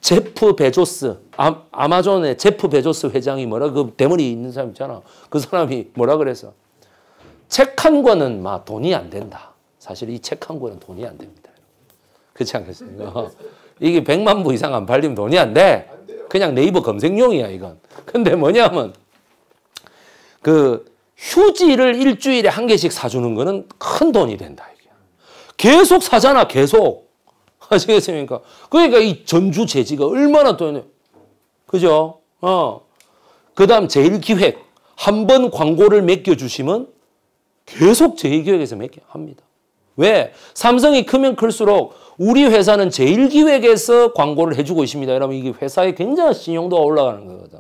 제프 베조스, 아, 마존의 제프 베조스 회장이 뭐라, 그 대머리 있는 사람 있잖아. 그 사람이 뭐라 그래서. 책 한 권은 막 돈이 안 된다. 사실 이 책 한 권은 돈이 안 됩니다. 그렇지 않겠습니까? 어. 이게 100만 부 이상 안 팔리면 돈이 안 돼. 그냥 네이버 검색용이야, 이건. 근데 뭐냐면, 그 휴지를 일주일에 한 개씩 사주는 거는 큰 돈이 된다. 이게. 계속 사잖아, 계속. 아시겠습니까? 그러니까 이 전주 재지가 얼마나 또냐. 그죠? 어. 그 다음 제일 기획. 한 번 광고를 맡겨주시면 계속 제일 기획에서 맡겨 합니다. 왜? 삼성이 크면 클수록 우리 회사는 제일 기획에서 광고를 해주고 있습니다. 여러분, 이게 회사의 굉장한 신용도가 올라가는 거거든.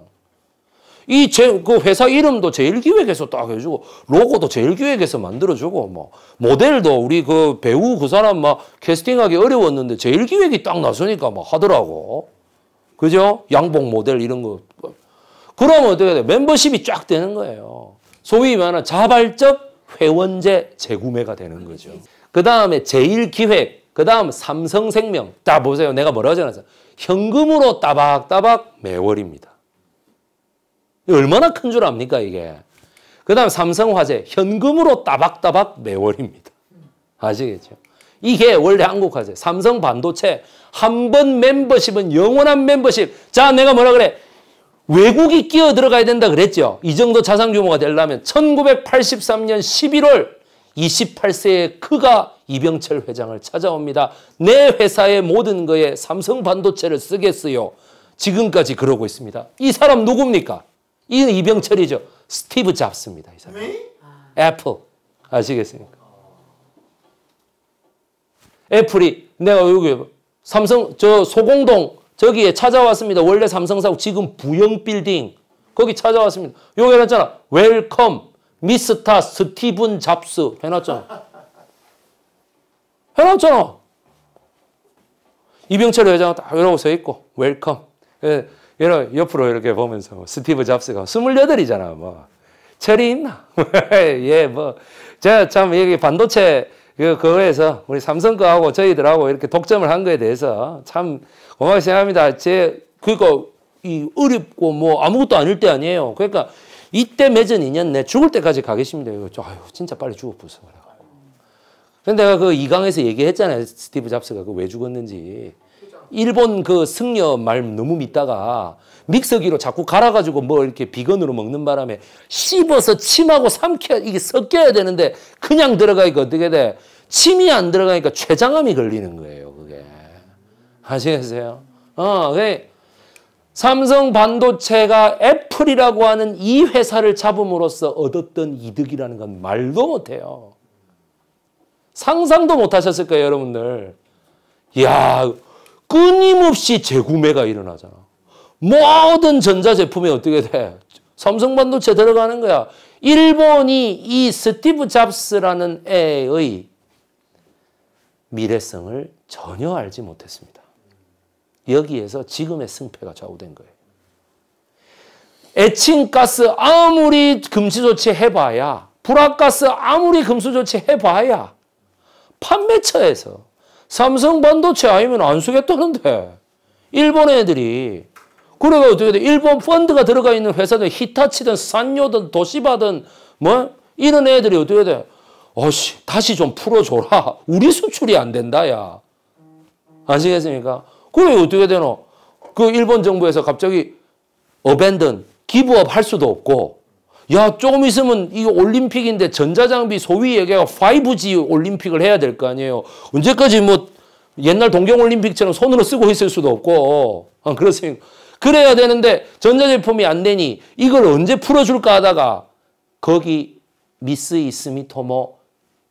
이제그 회사 이름도 제일기획에서 딱 해주고 로고도 제일기획에서 만들어주고 뭐 모델도 우리 그 배우 그 사람 막 캐스팅하기 어려웠는데 제일기획이 딱 나서니까 막 하더라고 그죠 양복 모델 이런 거 그러면 어떻게 돼 멤버십이 쫙 되는 거예요 소위 말하는 자발적 회원제 재구매가 되는 거죠 그 다음에 제일기획 그 다음 삼성생명 다 보세요 내가 뭐라고 전했어요 현금으로 따박따박 매월입니다 얼마나 큰 줄 압니까 이게. 그 다음 삼성화재 현금으로 따박따박 매월입니다. 아시겠죠? 이게 원래 한국 화재. 삼성 반도체 한 번 멤버십은 영원한 멤버십. 자, 내가 뭐라 그래? 외국이 끼어 들어가야 된다 그랬죠. 이 정도 자산 규모가 되려면 1983년 11월 28세의 그가 이병철 회장을 찾아옵니다. 내 회사의 모든 거에 삼성 반도체를 쓰겠어요. 지금까지 그러고 있습니다. 이 사람 누굽니까? 이 이병철이죠. 스티브 잡스입니다. 이 사람. 네? 애플. 아시겠습니까? 애플이 내가 여기 삼성 저 소공동 저기에 찾아왔습니다. 원래 삼성사고 지금 부영 빌딩 거기 찾아왔습니다. 여기 해놨잖아. 웰컴 미스터 스티븐 잡스 해놨잖아. 해놨잖아. 이병철 회장 딱 이러고 서 있고 웰컴. 예, 여러 옆으로 이렇게 보면서 뭐 스티브 잡스가 28이잖아, 뭐. 철이 있나? 예, 뭐. 제가 참 여기 반도체 그, 그거에서 우리 삼성 거하고 저희들하고 이렇게 독점을 한 거에 대해서 참 고맙게 생각합니다. 제, 그니까 이 어렵고 뭐 아무것도 아닐 때 아니에요. 그러니까 이때 맺은 인연 내 죽을 때까지 가겠습니다. 이거 아유, 진짜 빨리 죽어보소. 그 근데 내가 그 이강에서 얘기했잖아요. 스티브 잡스가 그 왜 죽었는지. 일본 그 승려 말 너무 믿다가 믹서기로 자꾸 갈아가지고 뭐 이렇게 비건으로 먹는 바람에 씹어서 침하고 삼켜 이게 섞여야 되는데 그냥 들어가니까 어떻게 돼? 침이 안 들어가니까 췌장암이 걸리는 거예요. 그게 아시겠어요? 어, 그 삼성 반도체가 애플이라고 하는 이 회사를 잡음으로써 얻었던 이득이라는 건 말도 못해요. 상상도 못하셨을 거예요, 여러분들. 이야. 끊임없이 재구매가 일어나잖아. 모든 뭐 전자제품이 어떻게 돼? 삼성 반도체 들어가는 거야. 일본이 이 스티브 잡스라는 애의 미래성을 전혀 알지 못했습니다. 여기에서 지금의 승패가 좌우된 거예요. 에칭가스 아무리 금지 조치해봐야, 불화가스 아무리 금수 조치해봐야, 판매처에서 삼성 반도체 아니면 안 쓰겠다는데. 일본 애들이. 그래가 어떻게 돼? 일본 펀드가 들어가 있는 회사들 히타치든 산요든 도시바든 뭐 이런 애들이 어떻게 돼? 어씨 다시 좀 풀어줘라. 우리 수출이 안 된다야. 아시겠습니까? 그래 어떻게 되노? 그 일본 정부에서 갑자기 어벤든 기부업 할 수도 없고 야, 조금 있으면 이거 올림픽인데 전자장비 소위 얘기가 하 5G 올림픽을 해야 될 거 아니에요. 언제까지 뭐 옛날 동경올림픽처럼 손으로 쓰고 있을 수도 없고. 아, 어, 그렇습니다. 그래야 되는데 전자제품이 안 되니 이걸 언제 풀어줄까 하다가 거기 미쓰 이스미토모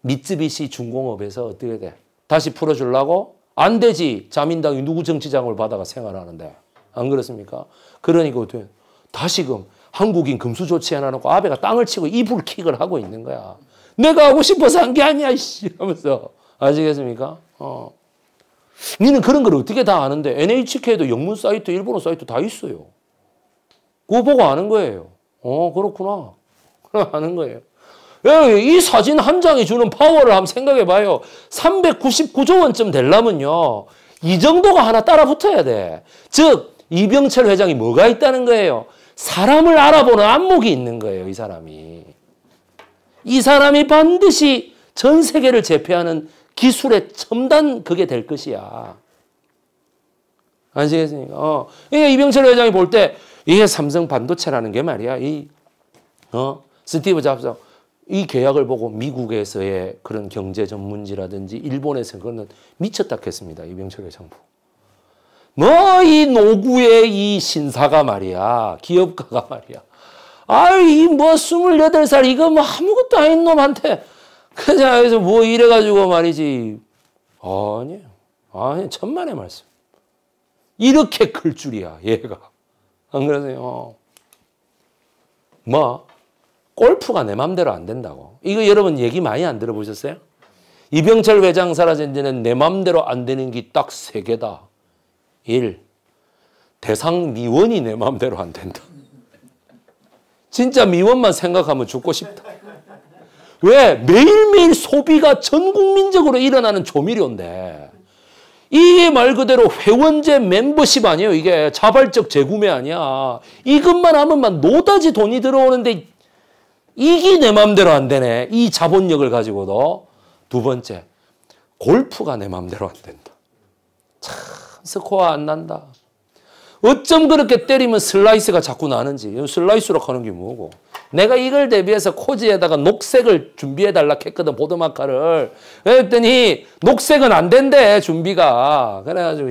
미쯔비시 중공업에서 어떻게 돼? 다시 풀어주려고? 안 되지. 자민당이 누구 정치장을 받아가 생활하는데. 안 그렇습니까? 그러니까 어떻게 다시금 한국인 금수 조치해놔놓고 아베가 땅을 치고 이불킥을 하고 있는 거야. 내가 하고 싶어서 한 게 아니야, 씨. 하면서. 아시겠습니까? 어. 니는 그런 걸 어떻게 다 아는데 NHK도 영문 사이트, 일본어 사이트 다 있어요. 그거 보고 아는 거예요. 어, 그렇구나. 그럼 아는 거예요. 예, 이 사진 한 장이 주는 파워를 한번 생각해 봐요. 399조 원쯤 되려면요. 이 정도가 하나 따라 붙어야 돼. 즉, 이병철 회장이 뭐가 있다는 거예요. 사람을 알아보는 안목이 있는 거예요, 이 사람이. 이 사람이 반드시 전 세계를 제패하는 기술의 첨단 그게 될 것이야. 아시겠습니까? 어. 그러니까 이병철 회장이 볼 때, 이게 삼성 반도체라는 게 말이야. 이, 어, 스티브 잡스. 이 계약을 보고 미국에서의 그런 경제 전문지라든지 일본에서 그거는 미쳤다 했습니다. 이병철 회장부. 뭐이 노구의 이 신사가 말이야. 기업가가 말이야. 아유, 이뭐 28살, 이거 뭐 아무것도 아닌 놈한테. 그냥 그래서 뭐 이래가지고 말이지. 아니요 아니, 천만의 말씀. 이렇게 클 줄이야, 얘가. 안 그러세요? 뭐? 골프가 내 맘대로 안 된다고. 이거 여러분 얘기 많이 안 들어보셨어요? 이병철 회장 사라진 지는 내 맘대로 안 되는 게 딱 세 개다. 1. 대상 미원이 내 마음대로 안 된다. 진짜 미원만 생각하면 죽고 싶다. 왜? 매일매일 소비가 전 국민적으로 일어나는 조미료인데 이게 말 그대로 회원제 멤버십 아니에요. 이게 자발적 재구매 아니야. 이것만 하면 만 노다지 돈이 들어오는데 이게 내 맘대로 안 되네. 이 자본력을 가지고도. 두 번째, 골프가 내 맘대로 안 된다. 참. 스코어 안 난다. 어쩜 그렇게 때리면 슬라이스가 자꾸 나는지 슬라이스로 가는 게 뭐고 내가 이걸 대비해서 코지에다가 녹색을 준비해달라 했거든 보드마카를 그랬더니 녹색은 안 된대 준비가 그래가지고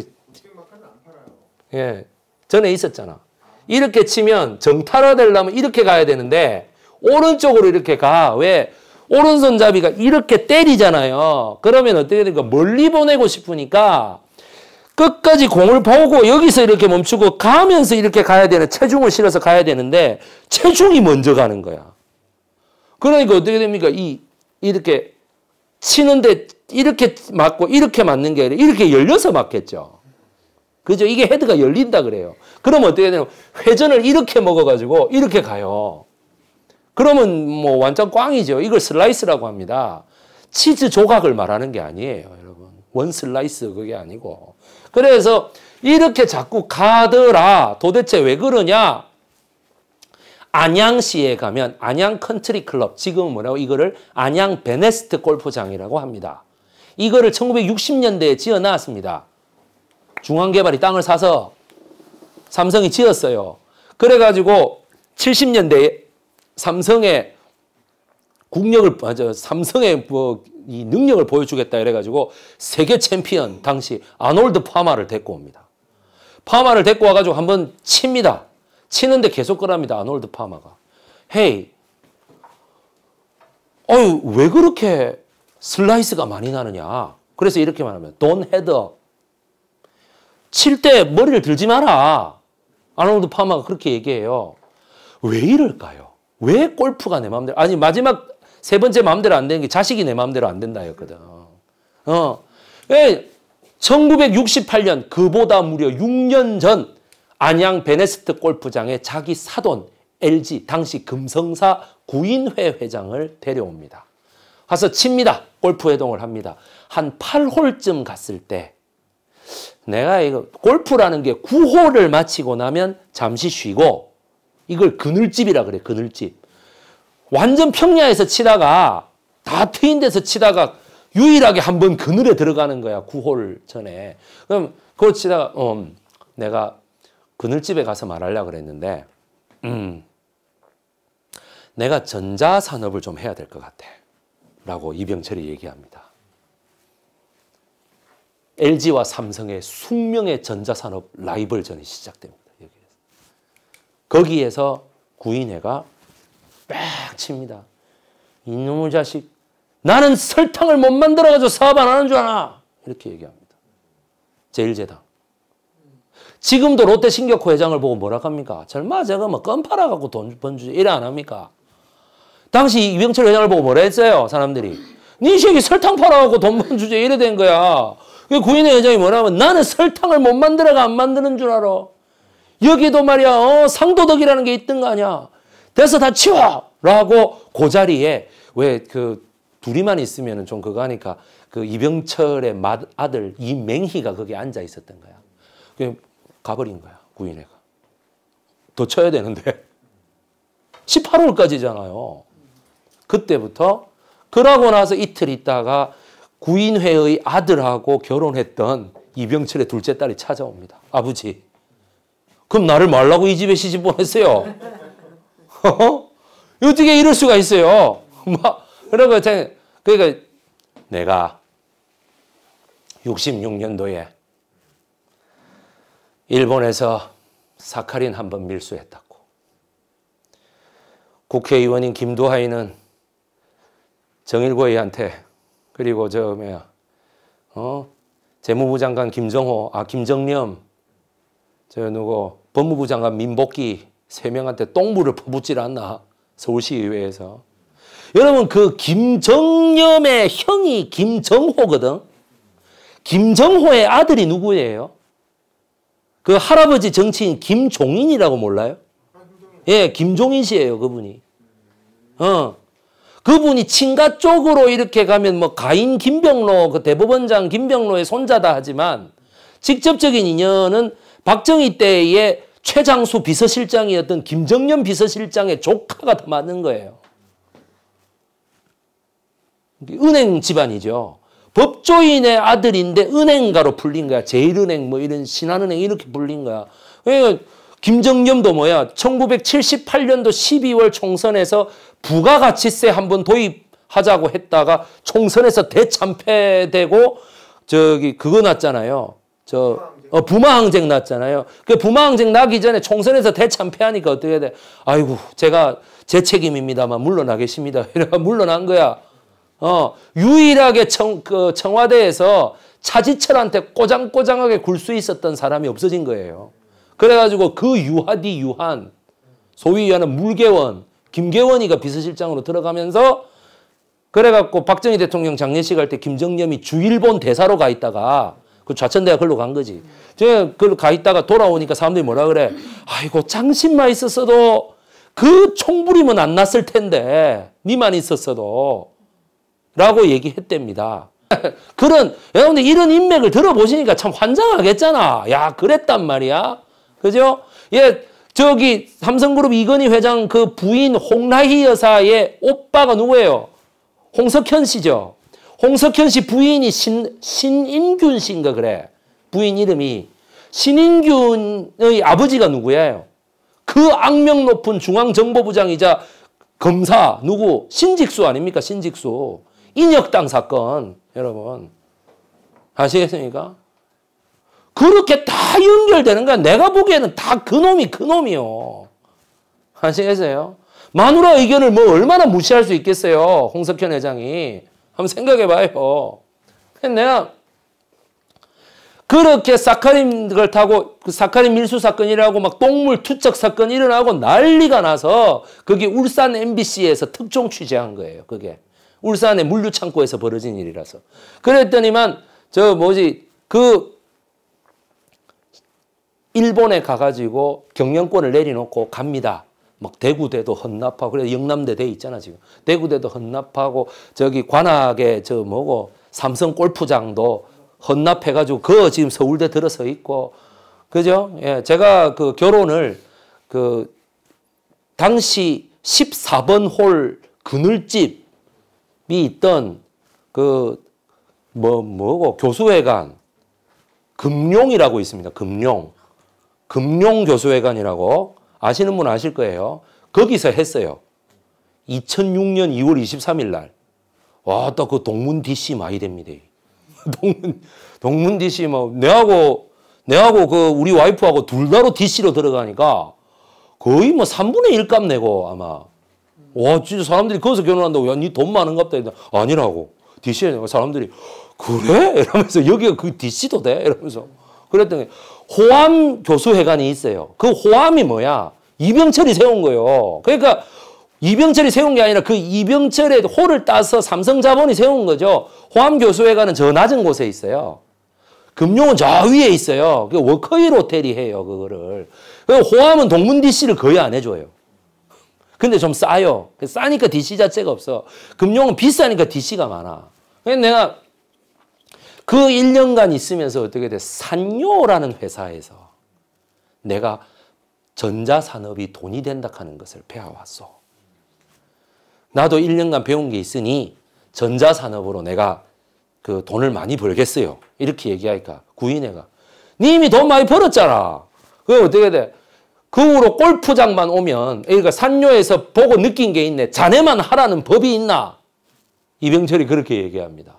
예 전에 있었잖아 이렇게 치면 정타로 되려면 이렇게 가야 되는데 오른쪽으로 이렇게 가 왜 오른손잡이가 이렇게 때리잖아요 그러면 어떻게 되니까 멀리 보내고 싶으니까 끝까지 공을 보고 여기서 이렇게 멈추고 가면서 이렇게 가야 되는 체중을 실어서 가야 되는데 체중이 먼저 가는 거야. 그러니까 어떻게 됩니까? 이 이렇게 치는데 이렇게 맞고 이렇게 맞는 게 아니라 이렇게 열려서 맞겠죠. 그죠? 이게 헤드가 열린다 그래요. 그럼 어떻게 되냐면 회전을 이렇게 먹어가지고 이렇게 가요. 그러면 뭐 완전 꽝이죠. 이걸 슬라이스라고 합니다. 치즈 조각을 말하는 게 아니에요, 여러분. 원 슬라이스 그게 아니고 그래서 이렇게 자꾸 가더라. 도대체 왜 그러냐? 안양시에 가면 안양 컨트리 클럽, 지금 뭐라고 이거를 안양 베네스트 골프장이라고 합니다. 이거를 1960년대에 지어 놨습니다. 중앙개발이 땅을 사서 삼성이 지었어요. 그래가지고 70년대에 삼성의 국력을, 아, 삼성의 뭐이 능력을 보여주겠다 이래가지고 세계 챔피언 당시 아놀드 파마를 데리고 옵니다. 파마를 데리고 와가지고 한번 칩니다. 치는데 계속 그럽니다. 아놀드 파마가. 헤이, 어유 왜 그렇게 슬라이스가 많이 나느냐. 그래서 이렇게 말하면 돈 헤더. 칠 때 머리를 들지 마라. 아놀드 파마가 그렇게 얘기해요. 왜 이럴까요? 왜 골프가 내 마음대로 아니 마지막 세 번째 마음대로 안 되는 게 자식이 내 마음대로 안 된다였거든. 어. 1968년 예, 그보다 무려 6년 전 안양 베네스트 골프장에 자기 사돈 LG 당시 금성사 구인회 회장을 데려옵니다. 가서 칩니다. 골프 회동을 합니다. 한 8홀쯤 갔을 때 내가 이거 골프라는 게 9홀을 마치고 나면 잠시 쉬고 이걸 그늘집이라 그래. 그늘집. 완전 평야에서 치다가 다 트인 데서 치다가 유일하게 한 번 그늘에 들어가는 거야. 구호를 전에. 그럼 그걸 치다가 어, 음, 내가 그늘집에 가서 말하려 고 그랬는데 음, 내가 전자산업을 좀 해야 될 것 같아. 라고 이병철이 얘기합니다. LG와 삼성의 숙명의 전자산업 라이벌전이 시작됩니다. 여기에서. 거기에서 구인회가 빽 칩니다. 이놈의 자식, 나는 설탕을 못 만들어가지고 사업 안 하는 줄아 이렇게 얘기합니다. 제일제당. 지금도 롯데 신격호 회장을 보고 뭐라 합니까? 절마 제가 뭐 껌 팔아갖고 돈 번주지 이래 안 합니까? 당시 이병철 회장을 보고 뭐라 했어요? 사람들이. 니네 새끼 설탕 팔아갖고 돈 번주제 이래 된 거야. 그 구인의 회장이 뭐라면 나는 설탕을 못 만들어가 안 만드는 줄 알아. 여기도 말이야 어, 상도덕이라는 게 있던 거 아니야. 됐어 다 치워! 라고 그 자리에 왜 그 둘이만 있으면 좀 그거 하니까 그 이병철의 마, 아들 이맹희가 거기 앉아 있었던 거야. 그 가버린 거야 구인애가. 더 쳐야 되는데 18월까지잖아요. 그때부터 그러고 나서 이틀 있다가 구인회의 아들하고 결혼했던 이병철의 둘째 딸이 찾아옵니다. 아버지, 그럼 나를 말라고 이 집에 시집 보냈어요. 어떻게 이럴 수가 있어요? 막 그런 거 그러니까 내가 66년도에 일본에서 사카린 한 번 밀수했다고. 국회의원인 김도하이는 정일고의한테 그리고 저 뭐야 어 재무부 장관 김정호 아 김정렴 저 누구 법무부 장관 민복기 세 명한테 똥물을 퍼붓질 않나 서울시의회에서 여러분 그 김정념의 형이 김정호거든 김정호의 아들이 누구예요? 그 할아버지 정치인 김종인이라고 몰라요? 예, 김종인 씨예요 그분이 어. 그분이 친가 쪽으로 이렇게 가면 뭐 가인 김병로 그 대법원장 김병로의 손자다 하지만 직접적인 인연은 박정희 때의 최장수 비서실장이었던 김정년 비서실장의 조카가 더 많은 거예요. 은행 집안이죠. 법조인의 아들인데 은행가로 불린 거야. 제일은행 뭐 이런 신한은행 이렇게 불린 거야. 김정겸도 뭐야 1978년도 12월 총선에서 부가가치세 한번 도입하자고 했다가 총선에서 대참패되고 저기 그거 났잖아요. 저 어, 부마항쟁 났잖아요. 그 부마항쟁 나기 전에 총선에서 대참패하니까 어떻게 돼? 아이고, 제가 제 책임입니다만 물러나 겠습니다 이러가 물러난 거야. 어, 유일하게 청, 그 청와대에서 차지철한테 꼬장꼬장하게 굴 수 있었던 사람이 없어진 거예요. 그래가지고 그 유하디 유한, 소위 유하는 물개원, 김개원이가 비서실장으로 들어가면서 그래갖고 박정희 대통령 장례식 할 때 김정념이 주일본 대사로 가 있다가 그 좌천대가 글로 간 거지. 제가 글로 가 있다가 돌아오니까 사람들이 뭐라 그래. 아이고, 장신만 있었어도 그 총부림은 안 났을 텐데, 니만 있었어도. 라고 얘기했답니다. 그런, 여러분들 이런 인맥을 들어보시니까 참 환장하겠잖아. 야, 그랬단 말이야. 그죠? 예, 저기 삼성그룹 이건희 회장 그 부인 홍라희 여사의 오빠가 누구예요? 홍석현 씨죠. 홍석현 씨 부인이 신, 신임균 씨인가 그래. 부인 이름이. 신임균의 아버지가 누구예요? 그 악명 높은 중앙정보부장이자 검사 누구? 신직수 아닙니까? 신직수. 인혁당 사건 여러분 아시겠습니까? 그렇게 다 연결되는 거야. 내가 보기에는 다 그놈이 그놈이요. 아시겠어요? 마누라 의견을 뭐 얼마나 무시할 수 있겠어요. 홍석현 회장이. 한번 생각해 봐요. 내가 그렇게 사카린 걸 타고 그 사카린 밀수 사건이라고 막 동물 투척 사건 일어나고 난리가 나서 그게 울산 MBC에서 특종 취재한 거예요. 그게 울산의 물류 창고에서 벌어진 일이라서 그랬더니만 저 뭐지 그 일본에 가가지고 경영권을 내려놓고 갑니다. 막 대구대도 헌납하고 그래 영남대 돼 있잖아 지금 대구대도 헌납하고 저기 관악에 저 뭐고 삼성 골프장도 헌납해가지고 그 지금 서울대 들어서 있고 그죠? 예, 제가 그 결혼을 그 당시 14번 홀 그늘집이 있던 그 뭐 뭐고 교수회관 금룡이라고 있습니다. 금룡 금룡 교수회관이라고 아시는 분 아실 거예요. 거기서 했어요. 2006년 2월 23일 날. 와, 또 그 동문 DC 많이 됩니다. 동문, 동문 DC 뭐, 내하고, 내하고 그 우리 와이프하고 둘 다로 DC로 들어가니까 거의 뭐 3분의 1값 내고 아마. 와, 진짜 사람들이 거기서 결혼한다고. 야, 니 돈 많은갑다. 아니라고. DC에 사람들이, 그래? 이러면서 여기가 그 DC도 돼? 이러면서. 그랬더니, 호암 교수회관이 있어요. 그 호암이 뭐야? 이병철이 세운 거예요. 그러니까 이병철이 세운 게 아니라 그 이병철의 호를 따서 삼성 자본이 세운 거죠. 호암 교수회관은 저 낮은 곳에 있어요. 금융은 저 위에 있어요. 그 워커힐 호텔이 해요, 그거를. 그 호암은 동문 DC를 거의 안 해줘요. 근데 좀 싸요. 그 싸니까 DC 자체가 없어. 금융은 비싸니까 DC가 많아. 내가 그 1년간 있으면서 어떻게 돼? 산요라는 회사에서 내가 전자산업이 돈이 된다 하는 것을 배워왔어. 나도 1년간 배운 게 있으니 전자산업으로 내가 그 돈을 많이 벌겠어요. 이렇게 얘기하니까 구인애가 님이 돈 많이 벌었잖아. 그 어떻게 돼? 그 후로 골프장만 오면 그러니까 산료에서 보고 느낀 게 있네. 자네만 하라는 법이 있나? 이병철이 그렇게 얘기합니다.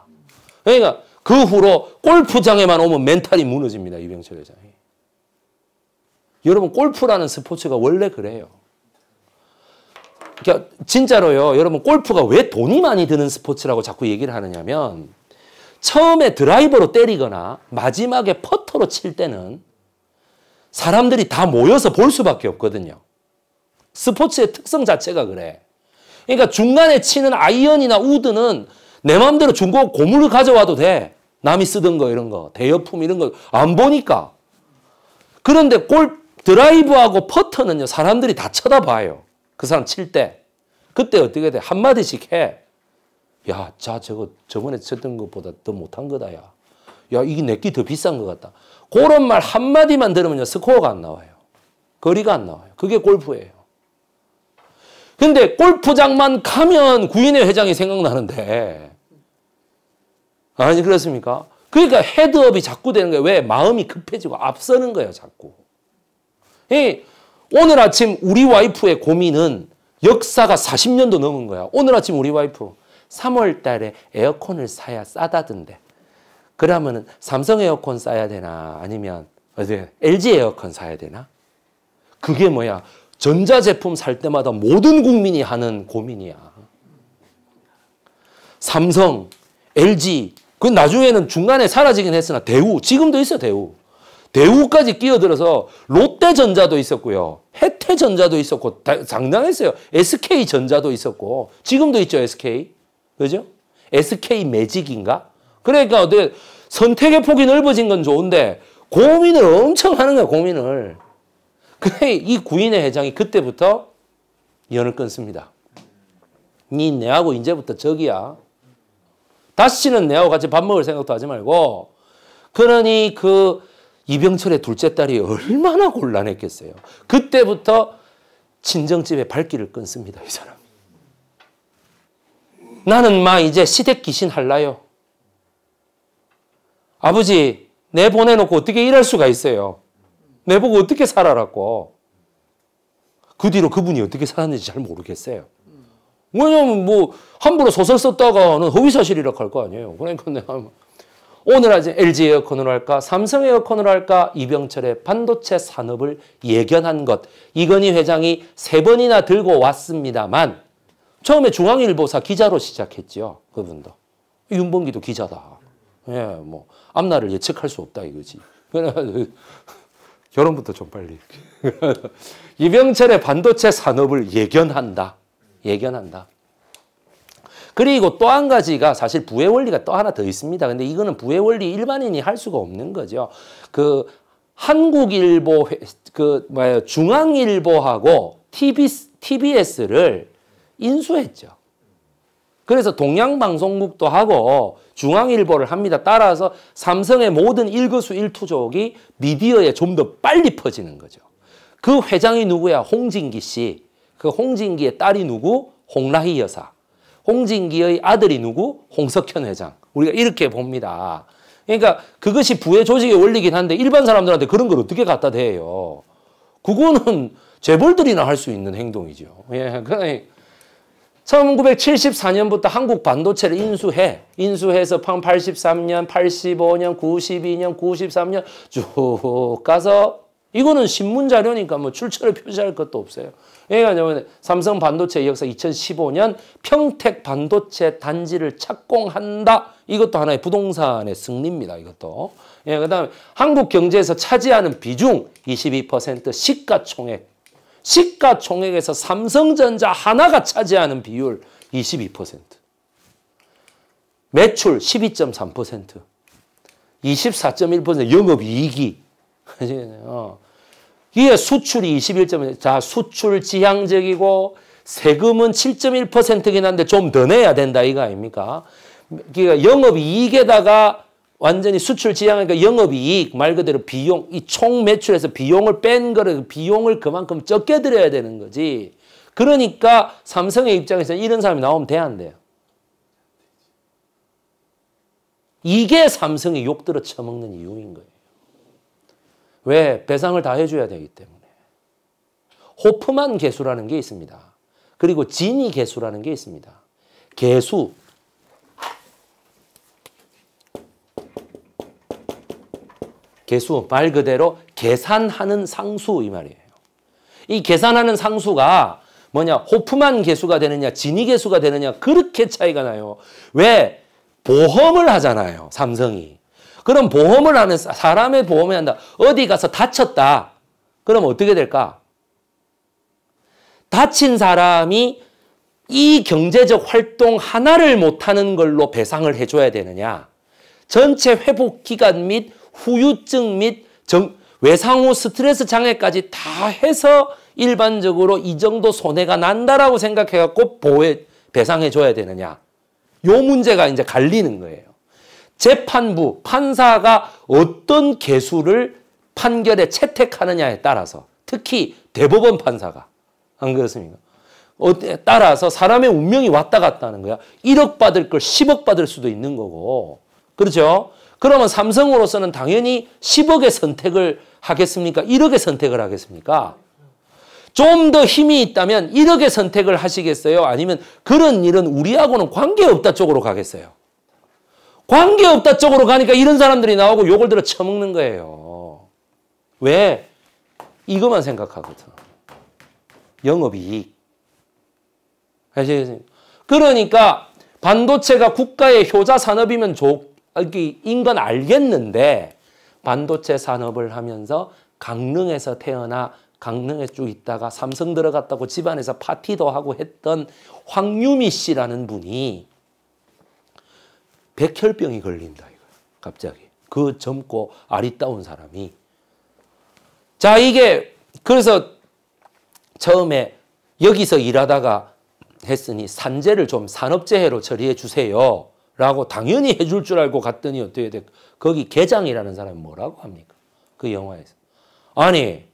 그러니까 그 후로 골프장에만 오면 멘탈이 무너집니다. 이병철 회장이. 여러분 골프라는 스포츠가 원래 그래요. 그러니까 진짜로요. 여러분 골프가 왜 돈이 많이 드는 스포츠라고 자꾸 얘기를 하느냐면 처음에 드라이버로 때리거나 마지막에 퍼터로 칠 때는 사람들이 다 모여서 볼 수밖에 없거든요. 스포츠의 특성 자체가 그래. 그러니까 중간에 치는 아이언이나 우드는 내 마음대로 중고 고무를 가져와도 돼. 남이 쓰던 거 이런 거, 대여품 이런 거 안 보니까. 그런데 골 드라이브하고 퍼터는요, 사람들이 다 쳐다봐요. 그 사람 칠 때. 그때 어떻게 돼? 한마디씩 해. 야, 자, 저거 저번에 쳤던 것보다 더 못한 거다, 야. 야, 이게 내 끼 더 비싼 것 같다. 그런 말 한마디만 들으면요, 스코어가 안 나와요. 거리가 안 나와요. 그게 골프예요. 근데 골프장만 가면 구인회 회장이 생각나는데, 아니 그렇습니까? 그러니까 헤드업이 자꾸 되는 거예요. 왜? 마음이 급해지고 앞서는 거예요. 자꾸. 예. 오늘 아침 우리 와이프의 고민은 역사가 40년도 넘은 거야. 오늘 아침 우리 와이프 3월 달에 에어컨을 사야 싸다던데. 그러면은 삼성 에어컨 사야 되나 아니면 어디 LG 에어컨 사야 되나? 그게 뭐야? 전자제품 살 때마다 모든 국민이 하는 고민이야. 삼성, LG, 그 나중에는 중간에 사라지긴 했으나 대우, 지금도 있어 대우. 대우까지 끼어들어서 롯데전자도 있었고요. 해태전자도 있었고 장당했어요. SK전자도 있었고 지금도 있죠 SK. 그죠? SK 매직인가? 그러니까 어떻 선택의 폭이 넓어진 건 좋은데 고민을 엄청 하는 거야 고민을. 그래 이 구인의 회장이 그때부터 연을 끊습니다. 니 내하고 이제부터 적이야. 다시는 내하고 같이 밥 먹을 생각도 하지 말고 그러니 그 이병철의 둘째 딸이 얼마나 곤란했겠어요. 그때부터 친정집에 발길을 끊습니다. 이 사람. 나는 마 이제 시댁 귀신 할라요. 아버지 내 보내놓고 어떻게 일할 수가 있어요. 내 보고 어떻게 살아라고. 그 뒤로 그분이 어떻게 살았는지 잘 모르겠어요. 왜냐면 뭐 함부로 소설 썼다가는 허위사실이라 고할 거 아니에요. 그러니까 내가 뭐 오늘 아침 LG 에어컨을 할까, 삼성 에어컨을 할까, 이병철의 반도체 산업을 예견한 것. 이건희 회장이 세 번이나 들고 왔습니다만, 처음에 중앙일보사 기자로 시작했지요. 그분도. 윤봉기도 기자다. 예, 뭐, 앞날을 예측할 수 없다 이거지. 결혼부터 좀 빨리. 이병철의 반도체 산업을 예견한다. 예견한다. 그리고 또 한 가지가 사실 부의 원리가 또 하나 더 있습니다. 근데 이거는 부의 원리 일반인이 할 수가 없는 거죠. 그 한국일보 그뭐예 중앙일보하고 t b TBS를 인수했죠. 그래서 동양방송국도 하고 중앙일보를 합니다. 따라서 삼성의 모든 일거수 일투족이 미디어에 좀 더 빨리 퍼지는 거죠. 그 회장이 누구야? 홍진기 씨. 그 홍진기의 딸이 누구? 홍라희 여사. 홍진기의 아들이 누구? 홍석현 회장. 우리가 이렇게 봅니다. 그러니까 그것이 부의 조직의 원리긴 한데 일반 사람들한테 그런 걸 어떻게 갖다 대요. 그거는 재벌들이나 할 수 있는 행동이죠. 예, 그러니 1974년부터 한국 반도체를 인수해. 인수해서 83년, 85년, 92년, 93년 쭉 가서 이거는 신문 자료니까 뭐 출처를 표시할 것도 없어요. 얘가 뭐면 삼성 반도체 역사 2015년 평택 반도체 단지를 착공한다. 이것도 하나의 부동산의 승리입니다. 이것도. 예, 그다음에 한국 경제에서 차지하는 비중 22% 시가총액. 시가총액에서 삼성전자 하나가 차지하는 비율 22%. 매출 12.3%. 24.1% 영업이익이. 어. 이게 수출이 21점, 자, 수출 지향적이고 세금은 7.1%긴 한데 좀 더 내야 된다 이거 아닙니까? 그러니까 영업이익에다가 완전히 수출 지향하니까 영업이익 말 그대로 비용, 이 총 매출에서 비용을 뺀 거를 비용을 그만큼 적게 들여야 되는 거지. 그러니까 삼성의 입장에서 이런 사람이 나오면 돼 안 돼요? 이게 삼성이 욕들어 처먹는 이유인 거예요. 왜? 배상을 다 해줘야 되기 때문에. 호프만 개수라는 게 있습니다. 그리고 진이 개수라는 게 있습니다. 개수. 개수 말 그대로 계산하는 상수 이 말이에요. 이 계산하는 상수가 뭐냐 호프만 개수가 되느냐 진이 개수가 되느냐 그렇게 차이가 나요. 왜? 보험을 하잖아요. 삼성이. 그럼 보험을 하는 사람의 보험을 한다. 어디 가서 다쳤다. 그럼 어떻게 될까? 다친 사람이 이 경제적 활동 하나를 못하는 걸로 배상을 해줘야 되느냐? 전체 회복 기간 및 후유증 및 정, 외상 후 스트레스 장애까지 다 해서 일반적으로 이 정도 손해가 난다라고 생각해갖고 보 배상해줘야 되느냐? 요 문제가 이제 갈리는 거예요. 재판부, 판사가 어떤 개수를 판결에 채택하느냐에 따라서 특히 대법원 판사가 안 그렇습니까? 어때 따라서 사람의 운명이 왔다 갔다 하는 거야. 1억 받을 걸 10억 받을 수도 있는 거고. 그렇죠? 그러면 삼성으로서는 당연히 10억의 선택을 하겠습니까? 1억의 선택을 하겠습니까? 좀 더 힘이 있다면 1억의 선택을 하시겠어요? 아니면 그런 일은 우리하고는 관계없다 쪽으로 가겠어요? 관계없다 쪽으로 가니까 이런 사람들이 나오고 욕을 들어 쳐먹는 거예요. 왜? 이것만 생각하거든. 영업이익. 아시겠습니까? 그러니까 반도체가 국가의 효자 산업이면 좋, 아, 인건 알겠는데 반도체 산업을 하면서 강릉에서 태어나 강릉에 쭉 있다가 삼성 들어갔다고 집안에서 파티도 하고 했던 황유미 씨라는 분이 백혈병이 걸린다 이거 갑자기 그 젊고 아리따운 사람이 자 이게 그래서 처음에 여기서 일하다가 했으니 산재를 좀 산업재해로 처리해 주세요 라고 당연히 해줄 줄 알고 갔더니 어떻게 돼 거기 계장이라는 사람이 뭐라고 합니까 그 영화에서 아니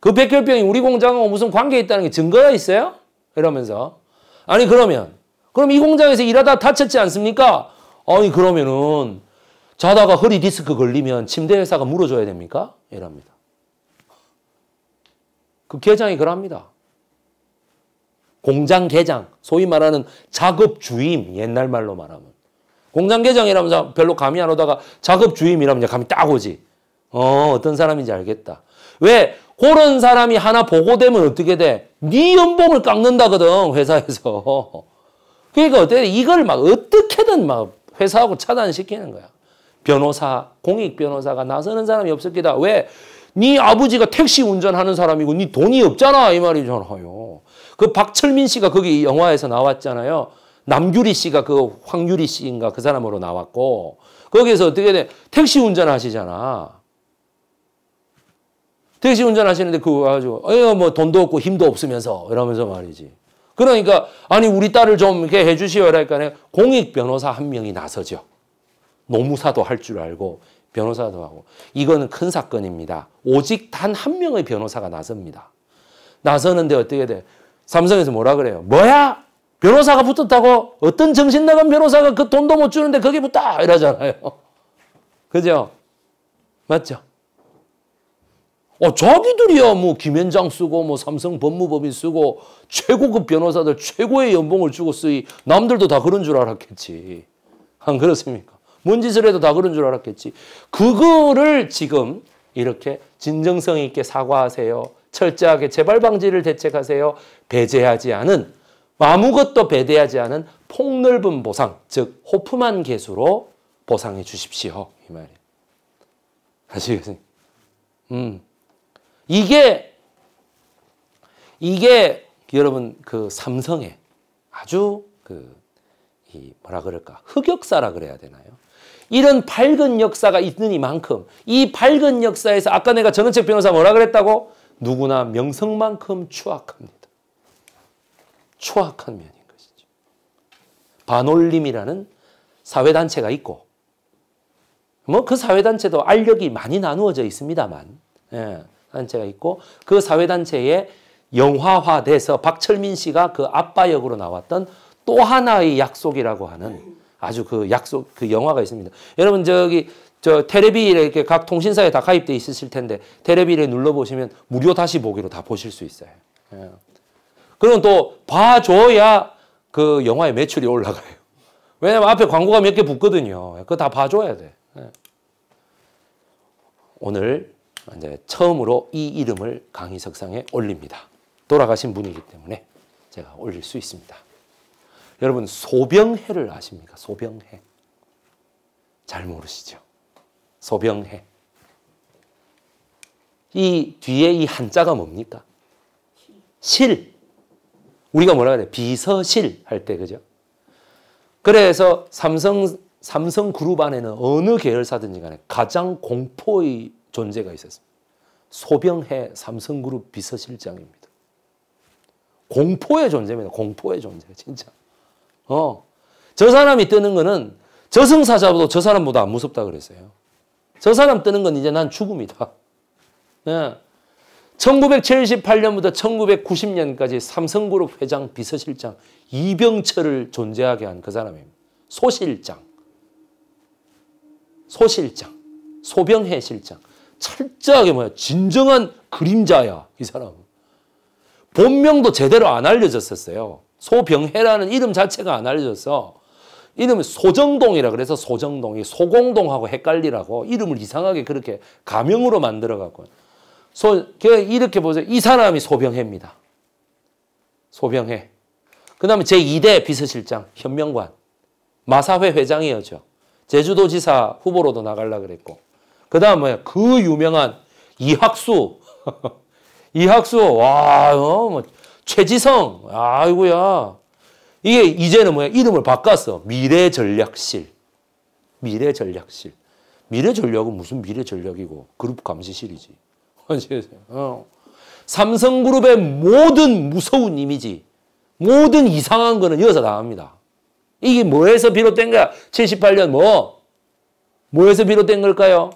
그 백혈병이 우리 공장하고 무슨 관계 있다는 게 증거가 있어요 이러면서 아니 그러면 그럼 이 공장에서 일하다 다쳤지 않습니까 아니 그러면은 자다가 허리 디스크 걸리면 침대 회사가 물어줘야 됩니까? 이랍니다. 그 계장이 그럽니다. 공장 계장, 소위 말하는 작업 주임, 옛날 말로 말하면. 공장 계장이라면 별로 감이 안 오다가 작업 주임이라면 감이 딱 오지. 어, 어떤 사람인지 알겠다. 왜? 그런 사람이 하나 보고되면 어떻게 돼? 네 연봉을 깎는다거든, 회사에서. 그러니까 어때? 이걸 막 어떻게든 막 회사하고 차단시키는 거야. 변호사, 공익 변호사가 나서는 사람이 없었기다. 왜? 네 아버지가 택시 운전하는 사람이고 네 돈이 없잖아 이 말이잖아요. 그 박철민 씨가 거기 영화에서 나왔잖아요. 남규리 씨가 그 황규리 씨인가 그 사람으로 나왔고 거기에서 어떻게 돼? 택시 운전하시잖아. 택시 운전하시는데 그거 가지뭐 돈도 없고 힘도 없으면서 이러면서 말이지. 그러니까 아니 우리 딸을 좀 이렇게 해주시오 라니까 공익 변호사 한 명이 나서죠. 노무사도 할 줄 알고 변호사도 하고 이거는 큰 사건입니다. 오직 단 한 명의 변호사가 나섭니다. 나서는데 어떻게 돼? 삼성에서 뭐라 그래요? 뭐야? 변호사가 붙었다고? 어떤 정신 나간 변호사가 그 돈도 못 주는데 거기 붙다 이러잖아요. 그죠? 맞죠? 어, 자기들이야 뭐 김현장 쓰고 뭐 삼성 법무법인 쓰고 최고급 변호사들 최고의 연봉을 주고 쓰이 남들도 다 그런 줄 알았겠지. 안 그렇습니까? 뭔 짓을 해도 다 그런 줄 알았겠지. 그거를 지금 이렇게 진정성 있게 사과하세요. 철저하게 재발 방지를 대책하세요. 배제하지 않은 아무것도 배제하지 않은 폭넓은 보상, 즉 호프만 개수로 보상해 주십시오. 이 말이에요. 아시겠습니까? 음. 이게 이게 여러분 그 삼성의 아주 그이 뭐라 그럴까 흑역사라 그래야 되나요? 이런 밝은 역사가 있는 이만큼 이 밝은 역사에서 아까 내가 전원책 변호사 뭐라 그랬다고 누구나 명성만큼 추악합니다. 추악한 면인 것이죠. 반올림이라는 사회단체가 있고 뭐 그 사회단체도 알력이 많이 나누어져 있습니다만 예. 단체가 있고 그 사회단체에 영화화돼서 박철민 씨가 그 아빠 역으로 나왔던 또 하나의 약속이라고 하는 아주 그 약속 그 영화가 있습니다. 여러분 저기 저 테레비 에 이렇게 각 통신사에 다 가입돼 있으실 텐데 테레비에 눌러 보시면 무료 다시 보기로 다 보실 수 있어요. 예. 그럼 또 봐줘야 그 영화의 매출이 올라가요. 왜냐면 앞에 광고가 몇 개 붙거든요. 그거 다 봐줘야 돼. 예. 오늘 이제 네, 처음으로 이 이름을 강의석상에 올립니다. 돌아가신 분이기 때문에 제가 올릴 수 있습니다. 여러분 소병해를 아십니까? 소병해. 잘 모르시죠? 소병해. 이 뒤에 이 한자가 뭡니까? 실. 우리가 뭐라 그래? 비서실 할 때 그죠? 그래서 삼성 삼성 그룹 안에는 어느 계열사든지 간에 가장 공포의 존재가 있었습니다. 소병해 삼성그룹 비서실장입니다. 공포의 존재입니다. 공포의 존재, 진짜. 어. 저 사람이 뜨는 거는 저승사자보다 저 사람보다 안 무섭다 그랬어요. 저 사람 뜨는 건 이제 난 죽음이다. 네. 1978년부터 1990년까지 삼성그룹 회장 비서실장 이병철을 존재하게 한 그 사람입니다. 소실장, 소실장, 소병해 실장. 철저하게 뭐야 진정한 그림자야 이 사람. 본명도 제대로 안 알려졌었어요. 소병해라는 이름 자체가 안 알려져서 이름이 소정동이라 그래서 소정동이 소공동하고 헷갈리라고 이름을 이상하게 그렇게 가명으로 만들어 갖고 소 그 이렇게 보세요. 이 사람이 소병해입니다. 소병해. 그다음에 제2대 비서실장 현명관 마사회 회장이었죠. 제주도지사 후보로도 나갈라 그랬고 그 다음 뭐야? 그 유명한 이학수. 이학수, 와, 어, 뭐, 최지성, 아이고야. 이게 이제는 뭐야? 이름을 바꿨어. 미래 전략실. 미래 전략실. 미래 전략은 무슨 미래 전략이고 그룹 감시실이지. 어, 어. 삼성그룹의 모든 무서운 이미지, 모든 이상한 거는 여기서 나옵니다. 이게 뭐에서 비롯된 거야? 78년 뭐? 뭐에서 비롯된 걸까요?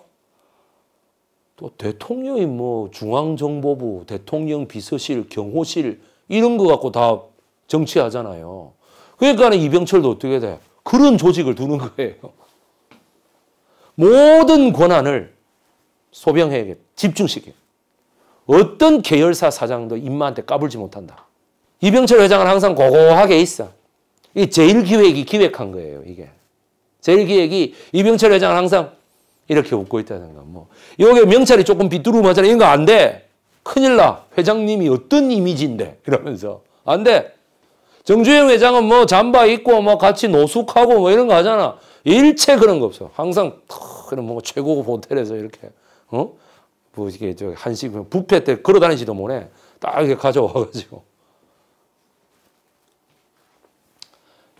또 대통령이 뭐 중앙정보부, 대통령 비서실, 경호실 이런 거 갖고 다 정치하잖아요. 그러니까 이병철도 어떻게 돼? 그런 조직을 두는 거예요. 모든 권한을 소병에게 집중시켜. 어떤 계열사 사장도 임마한테 까불지 못한다. 이병철 회장은 항상 고고하게 있어. 이게 제일기획이 기획한 거예요, 이게. 제일기획이 이병철 회장은 항상 이렇게 웃고 있다는 거. 뭐 여기 명찰이 조금 비뚤어맞잖아. 이거안 돼. 큰일 나. 회장님이 어떤 이미지인데 이러면서 안 돼. 정주영 회장은 뭐 잠바 입고 뭐 같이 노숙하고 뭐 이런 거 하잖아. 일체 그런 거 없어. 항상 탁런뭐 최고급 호텔에서 이렇게 어? 뭐 이게 저 한식 부페 뭐 때 걸어 다니지도 못해. 딱 이렇게 가져와 가지고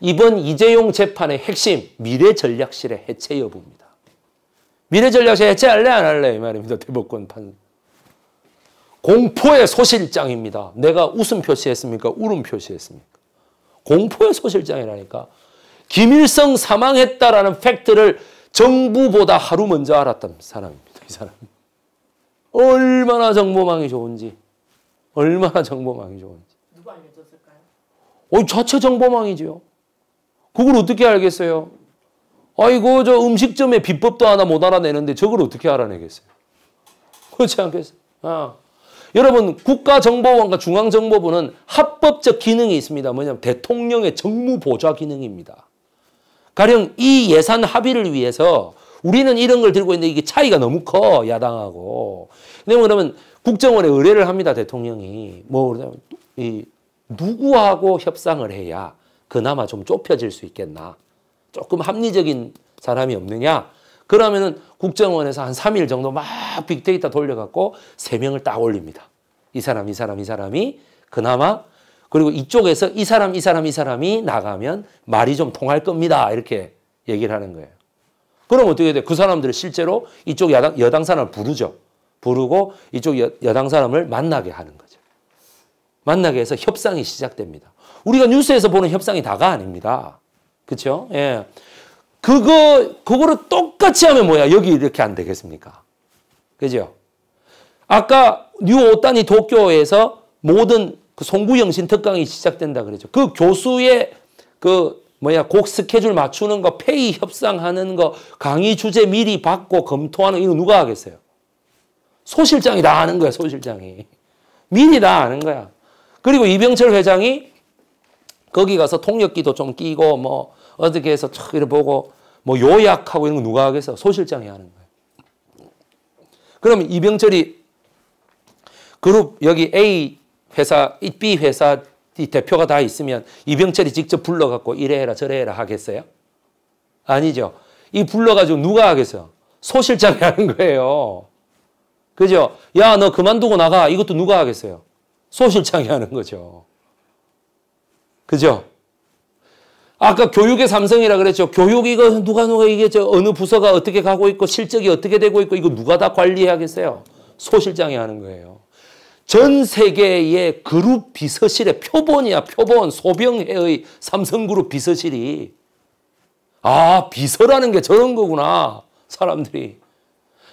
이번 이재용 재판의 핵심 미래 전략실의 해체 여부입니다. 미래전략에 해체할래 안 할래 이 말입니다. 대법관 판 공포의 소실장입니다. 내가 웃음 표시했습니까? 울음 표시했습니까? 공포의 소실장이라니까. 김일성 사망했다라는 팩트를 정부보다 하루 먼저 알았던 사람입니다. 이 사람. 얼마나 정보망이 좋은지. 얼마나 정보망이 좋은지. 누가 알려줬을까요? 어, 자체 정보망이지 그걸 어떻게 알겠어요? 아이고 저음식점에 비법도 하나 못 알아내는데 저걸 어떻게 알아내겠어요? 그렇지 않겠어요? 아. 여러분 국가정보원과 중앙정보부는 합법적 기능이 있습니다. 뭐냐면 대통령의 정무보좌 기능입니다. 가령 이 예산 합의를 위해서 우리는 이런 걸 들고 있는데 이게 차이가 너무 커 야당하고. 근데 그러면 국정원에 의뢰를 합니다 대통령이 뭐이 누구하고 협상을 해야 그나마 좀 좁혀질 수 있겠나. 조금 합리적인 사람이 없느냐? 그러면은 국정원에서 한 3일 정도 막 빅데이터 돌려갖고 3명을 딱 올립니다. 이 사람, 이 사람, 이 사람이 그나마 그리고 이쪽에서 이 사람, 이 사람, 이 사람이 나가면 말이 좀 통할 겁니다. 이렇게 얘기를 하는 거예요. 그럼 어떻게 돼? 그 사람들을 실제로 이쪽 여당 여당 사람을 부르죠. 부르고 이쪽 여, 여당 사람을 만나게 하는 거죠. 만나게 해서 협상이 시작됩니다. 우리가 뉴스에서 보는 협상이 다가 아닙니다. 그렇죠? 예. 그거 그거를 똑같이 하면 뭐야? 여기 이렇게 안 되겠습니까? 그죠? 아까 뉴 오타니 도쿄에서 모든 그 송구영신 특강이 시작된다 그랬죠. 그 교수의 그 뭐야 곡 스케줄 맞추는 거, 페이 협상하는 거, 강의 주제 미리 받고 검토하는 이거 누가 하겠어요? 소 실장이 다 아는 거야, 소 실장이. 미리 다 아는 거야. 그리고 이병철 회장이 거기 가서 통역기도 좀 끼고 뭐 어떻게 해서 촥 이렇게 보고 뭐 요약하고 이런 거 누가 하겠어? 소실장이 하는 거예요. 그러면 이병철이 그룹 여기 A 회사, B 회사 대표가 다 있으면 이병철이 직접 불러갖고 이래 해라 저래 해라 하겠어요? 아니죠. 이 불러가지고 누가 하겠어요? 소실장이 하는 거예요. 그죠? 야, 너 그만두고 나가. 이것도 누가 하겠어요? 소실장이 하는 거죠. 그죠? 아까 교육의 삼성이라 그랬죠. 교육 이거 누가 누가 이게 저 어느 부서가 어떻게 가고 있고 실적이 어떻게 되고 있고 이거 누가 다 관리해야겠어요. 소실장이 하는 거예요. 전 세계의 그룹 비서실의 표본이야. 표본 소병회의 삼성그룹 비서실이 아 비서라는 게 저런 거구나. 사람들이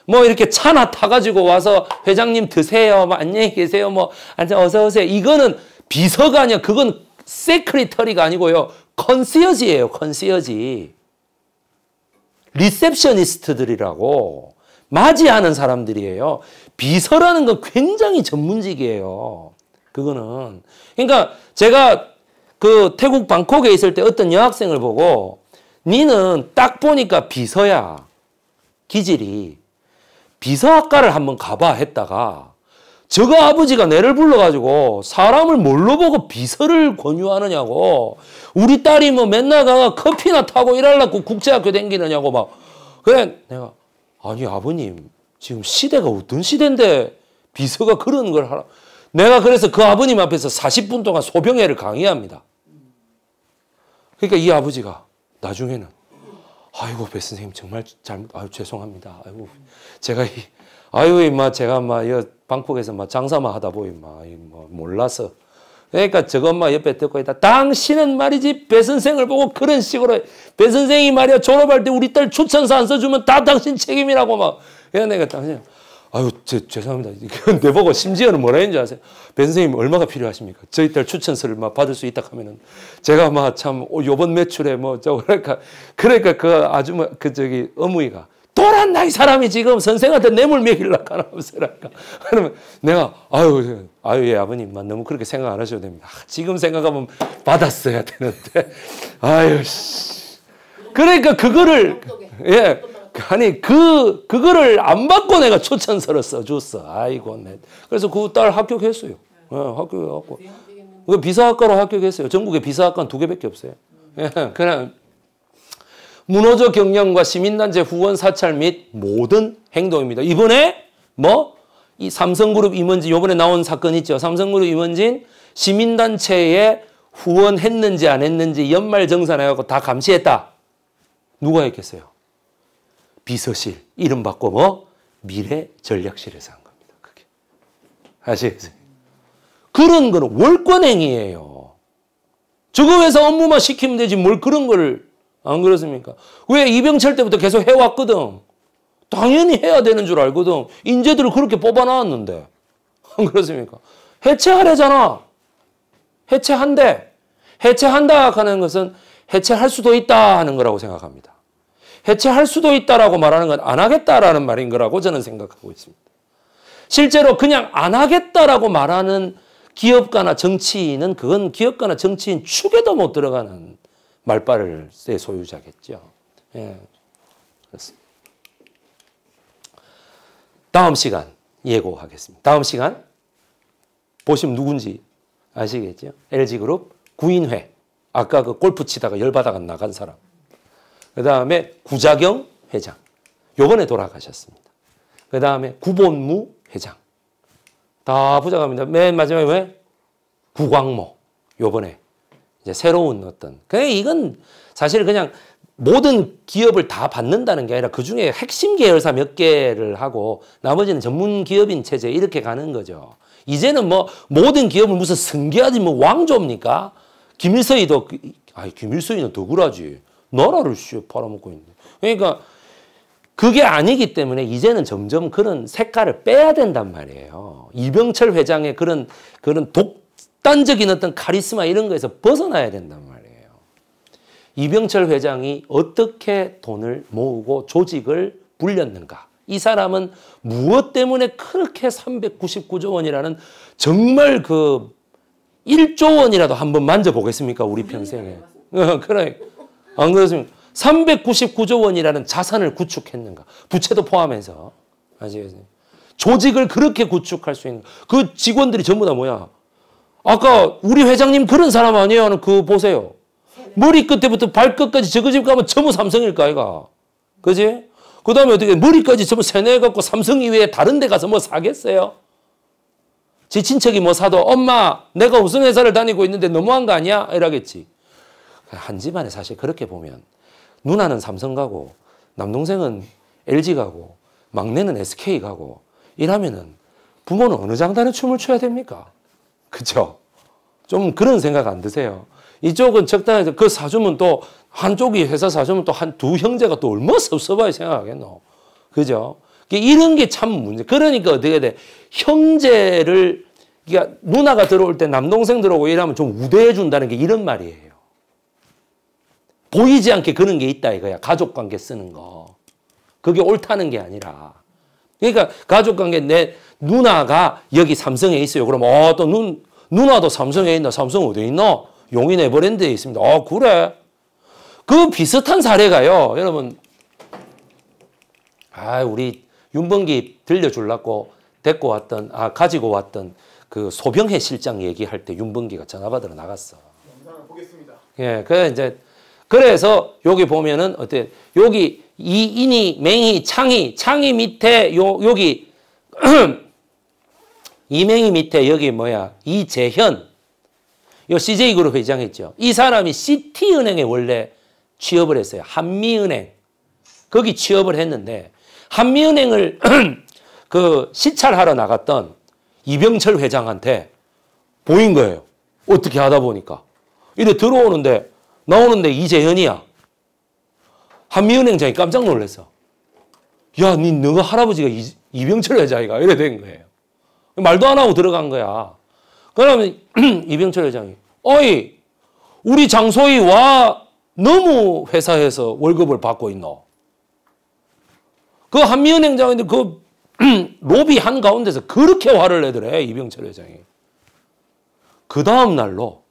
뭐 이렇게 차나 타가지고 와서 회장님 드세요. 뭐 안녕히 계세요. 뭐 앉아 어서 오세요. 이거는 비서가 아니야. 그건 세크리터리가 아니고요. 컨시어지예요. 컨시어지. 리셉션니스트들이라고 맞이하는 사람들이에요. 비서라는 건 굉장히 전문직이에요. 그거는 그러니까 제가 그 태국 방콕에 있을 때 어떤 여학생을 보고 니는 딱 보니까 비서야 기질이 비서학과를 한번 가봐 했다가 저가 아버지가 내를 불러가지고 사람을 뭘로 보고 비서를 권유하느냐고 우리 딸이 뭐 맨날 가가 커피나 타고 일하려고 국제학교 댕기느냐고 막 그래 내가 아니 아버님 지금 시대가 어떤 시대인데 비서가 그런 걸 하라 내가 그래서 그 아버님 앞에서 40분 동안 소병회를 강의합니다 그러니까 이 아버지가 나중에는 아이고 배 선생님 정말 잘못 아유 죄송합니다 아이고 제가 이아이고 임마 제가 막 방콕에서 막 장사만 하다 보니 막뭐 몰라서 그러니까 저것만 옆에 듣고 있다. 당신은 말이지 배 선생을 보고 그런 식으로 배 선생이 말이야 졸업할 때 우리 딸 추천서 안 써주면 다 당신 책임이라고 막 이런 애가 당신 아유 제, 죄송합니다. 근 보고 심지어는 뭐라 했는지 아세요? 배 선생님 얼마가 필요하십니까? 저희 딸 추천서를 막 받을 수 있다 하면은 제가 막참 요번 매출에 뭐 저 그러니까 그러니까 그 아주 그 저기 어무이가 돌았나 이 사람이 지금 선생한테 뇌물 먹이려고 하나 없으라니까. 그러면 내가 아유 아유 예 아버님 너무 그렇게 생각 안 하셔도 됩니다. 아, 지금 생각하면 받았어야 되는데 아유 씨. 그러니까 그거를 예 아니 그 그거를 안 받고 내가 초천서를 써줬어. 아이고 내 그래서 그 딸 합격했어요. 예, 합격해고그비서학과로 네, 네, 네. 합격했어요. 전국에 비서학과는두 개밖에 없어요. 예, 그냥 문호조 경영과 시민단체 후원 사찰 및 모든 행동입니다. 이번에 뭐? 이 삼성그룹 임원진 요번에 나온 사건 있죠. 삼성그룹 임원진 시민단체에 후원했는지 안 했는지 연말정산해갖고 다 감시했다. 누가 했겠어요? 비서실 이름 바꿔 뭐? 미래전략실에서 한 겁니다. 그게. 아시겠어요? 그런 거는 월권행위예요. 저거 회사 업무만 시키면 되지 뭘 그런 걸안 그렇습니까? 왜 이병철 때부터 계속 해왔거든. 당연히 해야 되는 줄 알거든. 인재들을 그렇게 뽑아놨는데. 안 그렇습니까? 해체하려잖아. 해체한대. 해체한다 하는 것은 해체할 수도 있다 하는 거라고 생각합니다. 해체할 수도 있다라고 말하는 건 안 하겠다라는 말인 거라고 저는 생각하고 있습니다. 실제로 그냥 안 하겠다라고 말하는 기업가나 정치인은 그건 기업가나 정치인 축에도 못 들어가는 말빨을 의 소유자겠죠. 예. 다음 시간 예고하겠습니다. 다음 시간 보시면 누군지 아시겠죠? LG그룹 구인회 아까 그 골프 치다가 열받아가 나간 사람 그 다음에 구자경 회장 요번에 돌아가셨습니다. 그 다음에 구본무 회장 다 부자갑니다. 맨 마지막에 왜? 구광모 요번에 이제 새로운 어떤 그냥 이건 사실 그냥 모든 기업을 다 받는다는 게 아니라 그 중에 핵심 계열사 몇 개를 하고 나머지는 전문 기업인 체제 이렇게 가는 거죠. 이제는 뭐 모든 기업을 무슨 승계하지 뭐 왕조입니까? 김일성이도 아 김일성이는 더 굴하지 나라를 씨 팔아먹고 있네. 그러니까 그게 아니기 때문에 이제는 점점 그런 색깔을 빼야 된단 말이에요. 이병철 회장의 그런 그런 독 극단적인 어떤 카리스마 이런 거에서 벗어나야 된단 말이에요. 이병철 회장이 어떻게 돈을 모으고 조직을 불렸는가. 이 사람은 무엇 때문에 그렇게 399조 원이라는 정말 그 1조 원이라도 한번 만져보겠습니까? 우리 평생에. 네, 그래. 안 그렇습니까? 399조 원이라는 자산을 구축했는가. 부채도 포함해서. 아시겠어요? 조직을 그렇게 구축할 수 있는 그 직원들이 전부 다 뭐야? 아까 우리 회장님 그런 사람 아니에요? 그 보세요. 머리 끝에부터 발끝까지 저거 집 가면 전부 삼성일까, 이가 그지? 그 다음에 어떻게, 머리까지 전부 세뇌해갖고 삼성 이외에 다른 데 가서 뭐 사겠어요? 제 친척이 뭐 사도, 엄마, 내가 무슨 회사를 다니고 있는데 너무한 거 아니야? 이라겠지. 한 집안에 사실 그렇게 보면, 누나는 삼성 가고, 남동생은 LG 가고, 막내는 SK 가고, 이러면은 부모는 어느 장단에 춤을 춰야 됩니까? 그죠? 좀 그런 생각 안 드세요? 이쪽은 적당해서 그 사주면 또 한쪽이 회사 사주면 또 한 두 형제가 또 얼마나 섭섭하게 생각하겠노. 그죠? 이런 게 참 문제. 그러니까 어떻게 돼? 형제를, 그러니까 누나가 들어올 때 남동생 들어오고 이러면 좀 우대해 준다는 게 이런 말이에요. 보이지 않게 그런 게 있다 이거야. 가족 관계 쓰는 거. 그게 옳다는 게 아니라. 그러니까 가족관계 내 누나가 여기 삼성에 있어요. 그럼 어, 또 눈, 누나도 삼성에 있나? 삼성 어디 있노? 용인 에버랜드에 있습니다. 어, 그래? 그 비슷한 사례가요. 여러분, 아, 우리 윤범기 들려줄라고 데리고 왔던, 아, 가지고 왔던 그 소병해 실장 얘기할 때 윤범기가 전화받으러 나갔어. 영상 보겠습니다. 예, 그 이제, 그래서 여기 보면은, 어때, 여기 이, 인이, 맹이, 창이, 창이 밑에 요, 여기, 이맹이 밑에 여기 뭐야, 이재현. 요 CJ그룹 회장했죠. 이 사람이 시티은행에 원래 취업을 했어요. 한미은행. 거기 취업을 했는데, 한미은행을 그 시찰하러 나갔던 이병철 회장한테 보인 거예요. 어떻게 하다 보니까. 이래 들어오는데, 나오는데 이재현이야. 한미은행장이 깜짝 놀랐어. 야, 니, 너가 할아버지가 이, 이병철 회장이가? 이래 된 거예요. 말도 안 하고 들어간 거야. 그러면 이병철 회장이, 어이, 우리 장소희 와 너무 회사에서 월급을 받고 있노? 그 한미은행장인데 그 로비 한가운데서 그렇게 화를 내더래, 이병철 회장이. 그 다음 날로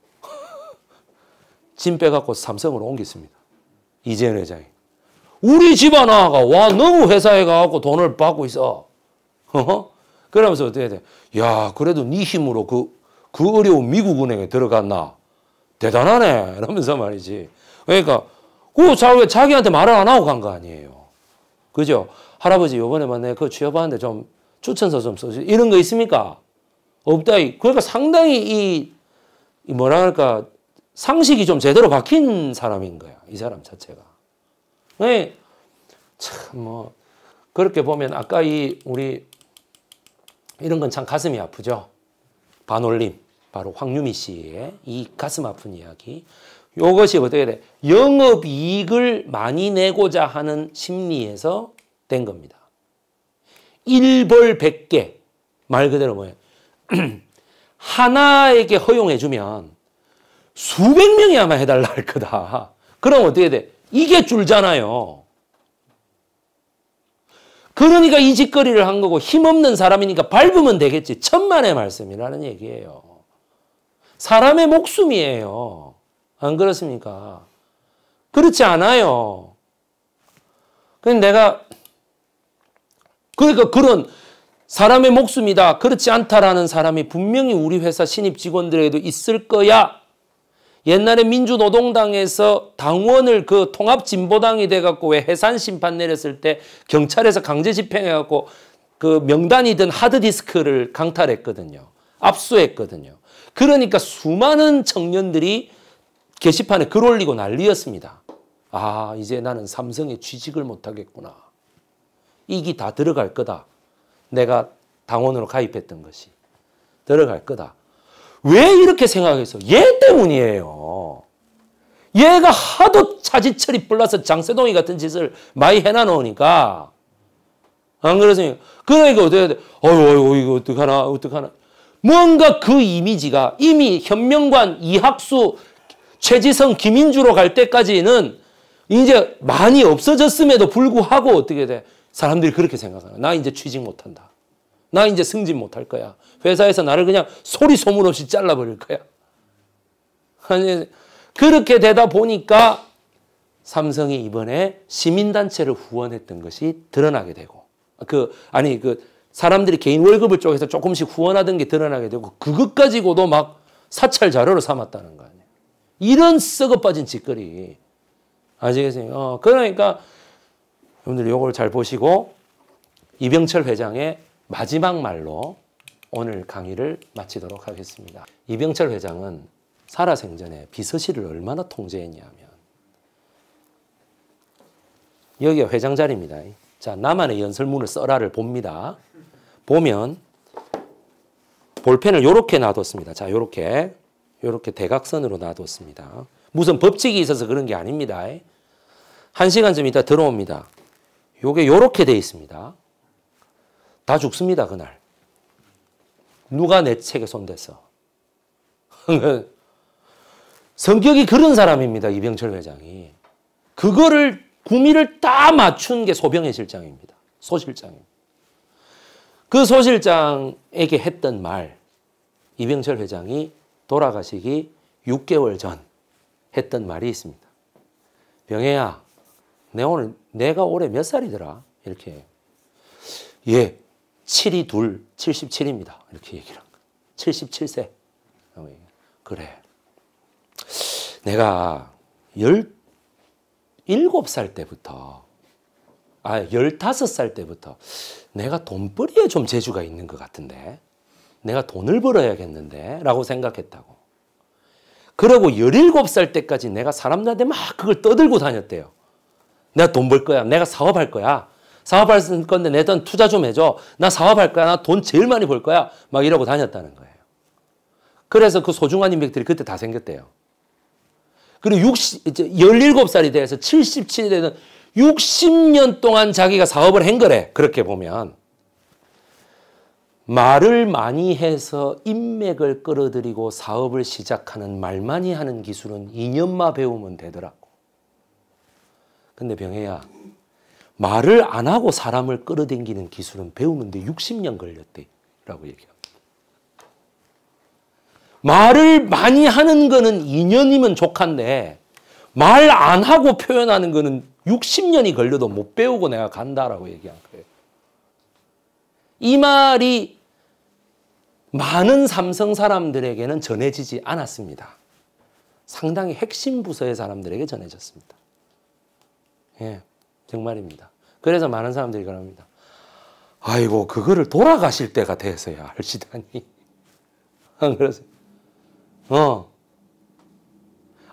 짐 빼갖고 삼성으로 옮겼습니다. 이재현 회장이. 우리 집안 아가 와 너무 회사에 가갖고 돈을 받고 있어. 그러면서 어떻게 돼? 야 그래도 네 힘으로 그, 그 어려운 미국은행에 들어갔나? 대단하네. 이러면서 말이지. 그러니까 그 자왜 자기한테 말을 안 하고 간 거 아니에요. 그죠? 할아버지 요번에 만나그 취업하는데 좀 추천서 좀써주 이런 거 있습니까? 없다. 그러니까 상당히 이, 이 뭐라 할까 상식이 좀 제대로 박힌 사람인 거야. 이 사람 자체가. 네. 참, 뭐, 그렇게 보면 아까 이, 우리, 이런 건 참 가슴이 아프죠? 반올림. 바로 황유미 씨의 이 가슴 아픈 이야기. 요것이 어떻게 돼? 영업 이익을 많이 내고자 하는 심리에서 된 겁니다. 일벌 100개. 말 그대로 뭐예요? 하나에게 허용해주면 수백 명이 아마 해달라 할 거다. 그럼 어떻게 돼? 이게 줄잖아요. 그러니까 이 짓거리를 한 거고 힘없는 사람이니까 밟으면 되겠지. 천만의 말씀이라는 얘기예요. 사람의 목숨이에요. 안 그렇습니까? 그렇지 않아요. 근데 내가 그러니까 그런 사람의 목숨이다. 그렇지 않다라는 사람이 분명히 우리 회사 신입 직원들에게도 있을 거야. 옛날에 민주노동당에서 당원을 그 통합진보당이 돼갖고 왜 해산 심판 내렸을 때 경찰에서 강제 집행해갖고 그 명단이 든 하드디스크를 강탈했거든요. 압수했거든요. 그러니까 수많은 청년들이 게시판에 글 올리고 난리였습니다. 아 이제 나는 삼성에 취직을 못하겠구나. 이기 다 들어갈 거다. 내가 당원으로 가입했던 것이. 들어갈 거다. 왜 이렇게 생각해서? 얘 때문이에요. 얘가 하도 차지철이 불러서 장세동이 같은 짓을 많이 해놔놓으니까 안 그러세요? 그러니까 어떻게 해야 돼? 어휴, 어휴, 이거 어떡하나, 어떡하나. 뭔가 그 이미지가 이미 현명관, 이학수, 최지성, 김인주로 갈 때까지는 이제 많이 없어졌음에도 불구하고 어떻게 돼? 사람들이 그렇게 생각하나. 나 이제 취직 못한다. 나 이제 승진 못할 거야. 회사에서 나를 그냥 소리 소문 없이 잘라버릴 거야. 아니, 그렇게 되다 보니까 삼성이 이번에 시민단체를 후원했던 것이 드러나게 되고, 그, 아니, 그, 사람들이 개인 월급을 쪼개서 조금씩 후원하던 게 드러나게 되고, 그것 가지고도 막 사찰 자료로 삼았다는 거 아니에요. 이런 썩어 빠진 짓거리. 아시겠어요? 어, 그러니까, 여러분들 요걸 잘 보시고, 이병철 회장의 마지막 말로 오늘 강의를 마치도록 하겠습니다. 이병철 회장은 살아생전에 비서실을 얼마나 통제했냐면 여기가 회장 자리입니다. 자, 나만의 연설문을 써라를 봅니다. 보면 볼펜을 요렇게 놔뒀습니다. 자, 요렇게 요렇게 대각선으로 놔뒀습니다. 무슨 법칙이 있어서 그런 게 아닙니다. 한 시간 좀 있다 들어옵니다. 요게 요렇게 돼 있습니다. 다 죽습니다, 그날. 누가 내 책에 손댔어? 성격이 그런 사람입니다, 이병철 회장이. 그거를, 구미를 다 맞춘 게 소병의 실장입니다. 소실장입니다. 그 소실장에게 했던 말, 이병철 회장이 돌아가시기 6개월 전 했던 말이 있습니다. 병혜야, 내 오늘, 내가 올해 몇 살이더라? 이렇게. 예, 7이 둘, 77입니다. 이렇게 얘기를 한 거예요. 77세. 어, 예. 그래. 내가 17살 때부터, 아, 15살 때부터 내가 돈벌이에 좀 재주가 있는 것 같은데, 내가 돈을 벌어야겠는데, 라고 생각했다고. 그러고 17살 때까지 내가 사람들한테 막 그걸 떠들고 다녔대요. 내가 돈 벌 거야. 내가 사업할 거야. 사업할 건데 내돈 투자 좀 해줘. 나 사업할 거야. 나 돈 제일 많이 벌 거야. 막 이러고 다녔다는 거예요. 그래서 그 소중한 인맥들이 그때 다 생겼대요. 그리고 60, 17살이 돼서 77이 되는 60년 동안 자기가 사업을 한 거래. 그렇게 보면. 말을 많이 해서 인맥을 끌어들이고 사업을 시작하는 말 많이 하는 기술은 2년만 배우면 되더라고. 근데 병혜야, 말을 안 하고 사람을 끌어당기는 기술은 배우는데 60년 걸렸대라고 얘기합니다. 말을 많이 하는 거는 2년이면 족한데 말 안 하고 표현하는 거는 60년이 걸려도 못 배우고 내가 간다라고 얘기한 거예요. 이 말이 많은 삼성 사람들에게는 전해지지 않았습니다. 상당히 핵심 부서의 사람들에게 전해졌습니다. 예. 정말입니다. 그래서 많은 사람들이 그럽니다. 아이고 그거를 돌아가실 때가 돼서야 알시다니. 안 그러세요? 어.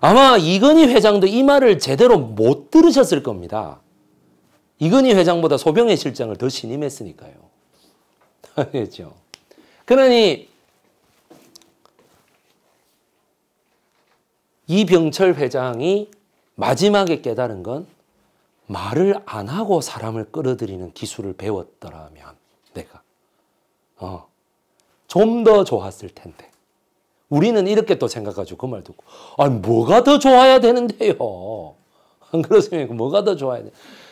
아마 이건희 회장도 이 말을 제대로 못 들으셨을 겁니다. 이건희 회장보다 소병의 실장을 더 신임했으니까요. 알겠죠? 그러니 이병철 회장이 마지막에 깨달은 건 말을 안 하고 사람을 끌어들이는 기술을 배웠더라면 내가 어, 좀 더 좋았을 텐데. 우리는 이렇게 또 생각하죠. 그말 듣고. 아니, 뭐가 더 좋아야 되는데요. 안 그렇습니까? 뭐가 더 좋아야 돼.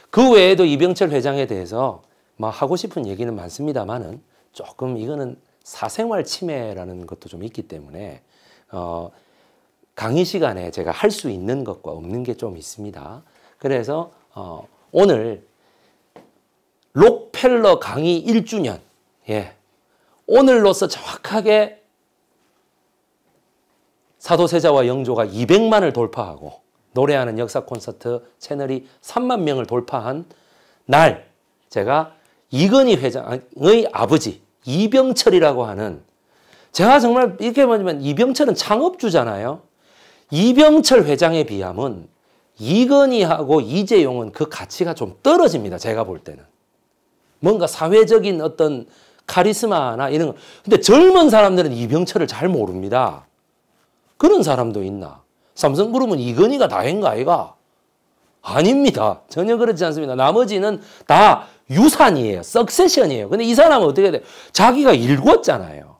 그 외에도 이병철 회장에 대해서 막 하고 싶은 얘기는 많습니다만은 조금 이거는 사생활 침해라는 것도 좀 있기 때문에 어, 강의 시간에 제가 할 수 있는 것과 없는 게 좀 있습니다. 그래서 어, 오늘 록펠러 강의 1주년 예. 오늘로서 정확하게 사도세자와 영조가 200만을 돌파하고 노래하는 역사 콘서트 채널이 3만 명을 돌파한 날 제가 이건희 회장의 아버지 이병철이라고 하는 제가 정말 이렇게 말하면 이병철은 창업주잖아요. 이병철 회장에 비하면 이건희하고 이재용은 그 가치가 좀 떨어집니다. 제가 볼 때는. 뭔가 사회적인 어떤 카리스마나 이런 거. 근데 젊은 사람들은 이병철을 잘 모릅니다. 그런 사람도 있나? 삼성그룹은 이건희가 다인가 아이가? 아닙니다. 전혀 그렇지 않습니다. 나머지는 다 유산이에요. 석세션이에요. 근데 이 사람은 어떻게 돼? 자기가 일궜잖아요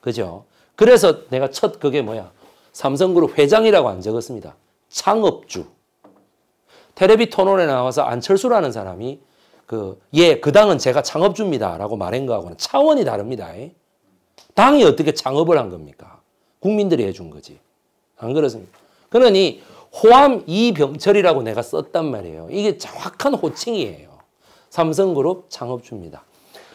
그죠? 그래서 내가 첫 그게 뭐야? 삼성그룹 회장이라고 안 적었습니다. 창업주. 테레비 토론에 나와서 안철수라는 사람이 그, 예, 그 당은 제가 창업주입니다. 라고 말한 거하고는 차원이 다릅니다. 당이 어떻게 창업을 한 겁니까? 국민들이 해준 거지. 안 그렇습니까? 그러니 호암 이병철이라고 내가 썼단 말이에요. 이게 정확한 호칭이에요. 삼성그룹 창업주입니다.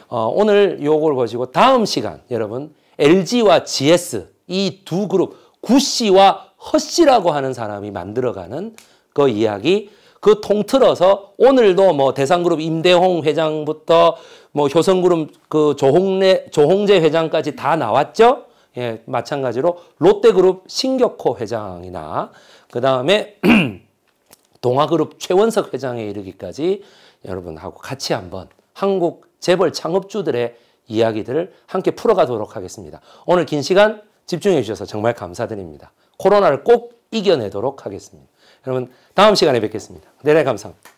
어, 오늘 요걸 보시고 다음 시간 여러분 LG와 GS 이 두 그룹 구씨와 허씨라고 하는 사람이 만들어가는 그 이야기 그 통틀어서 오늘도 뭐 대상그룹 임대홍 회장부터 뭐 효성그룹 그 조홍래 조홍재 회장까지 다 나왔죠. 예, 마찬가지로 롯데그룹 신격호 회장이나 그 다음에 동아그룹 최원석 회장에 이르기까지 여러분하고 같이 한번 한국 재벌 창업주들의 이야기들을 함께 풀어가도록 하겠습니다. 오늘 긴 시간 집중해 주셔서 정말 감사드립니다. 코로나를 꼭 이겨내도록 하겠습니다. 여러분 다음 시간에 뵙겠습니다. 내단히 네, 네, 감사합니다.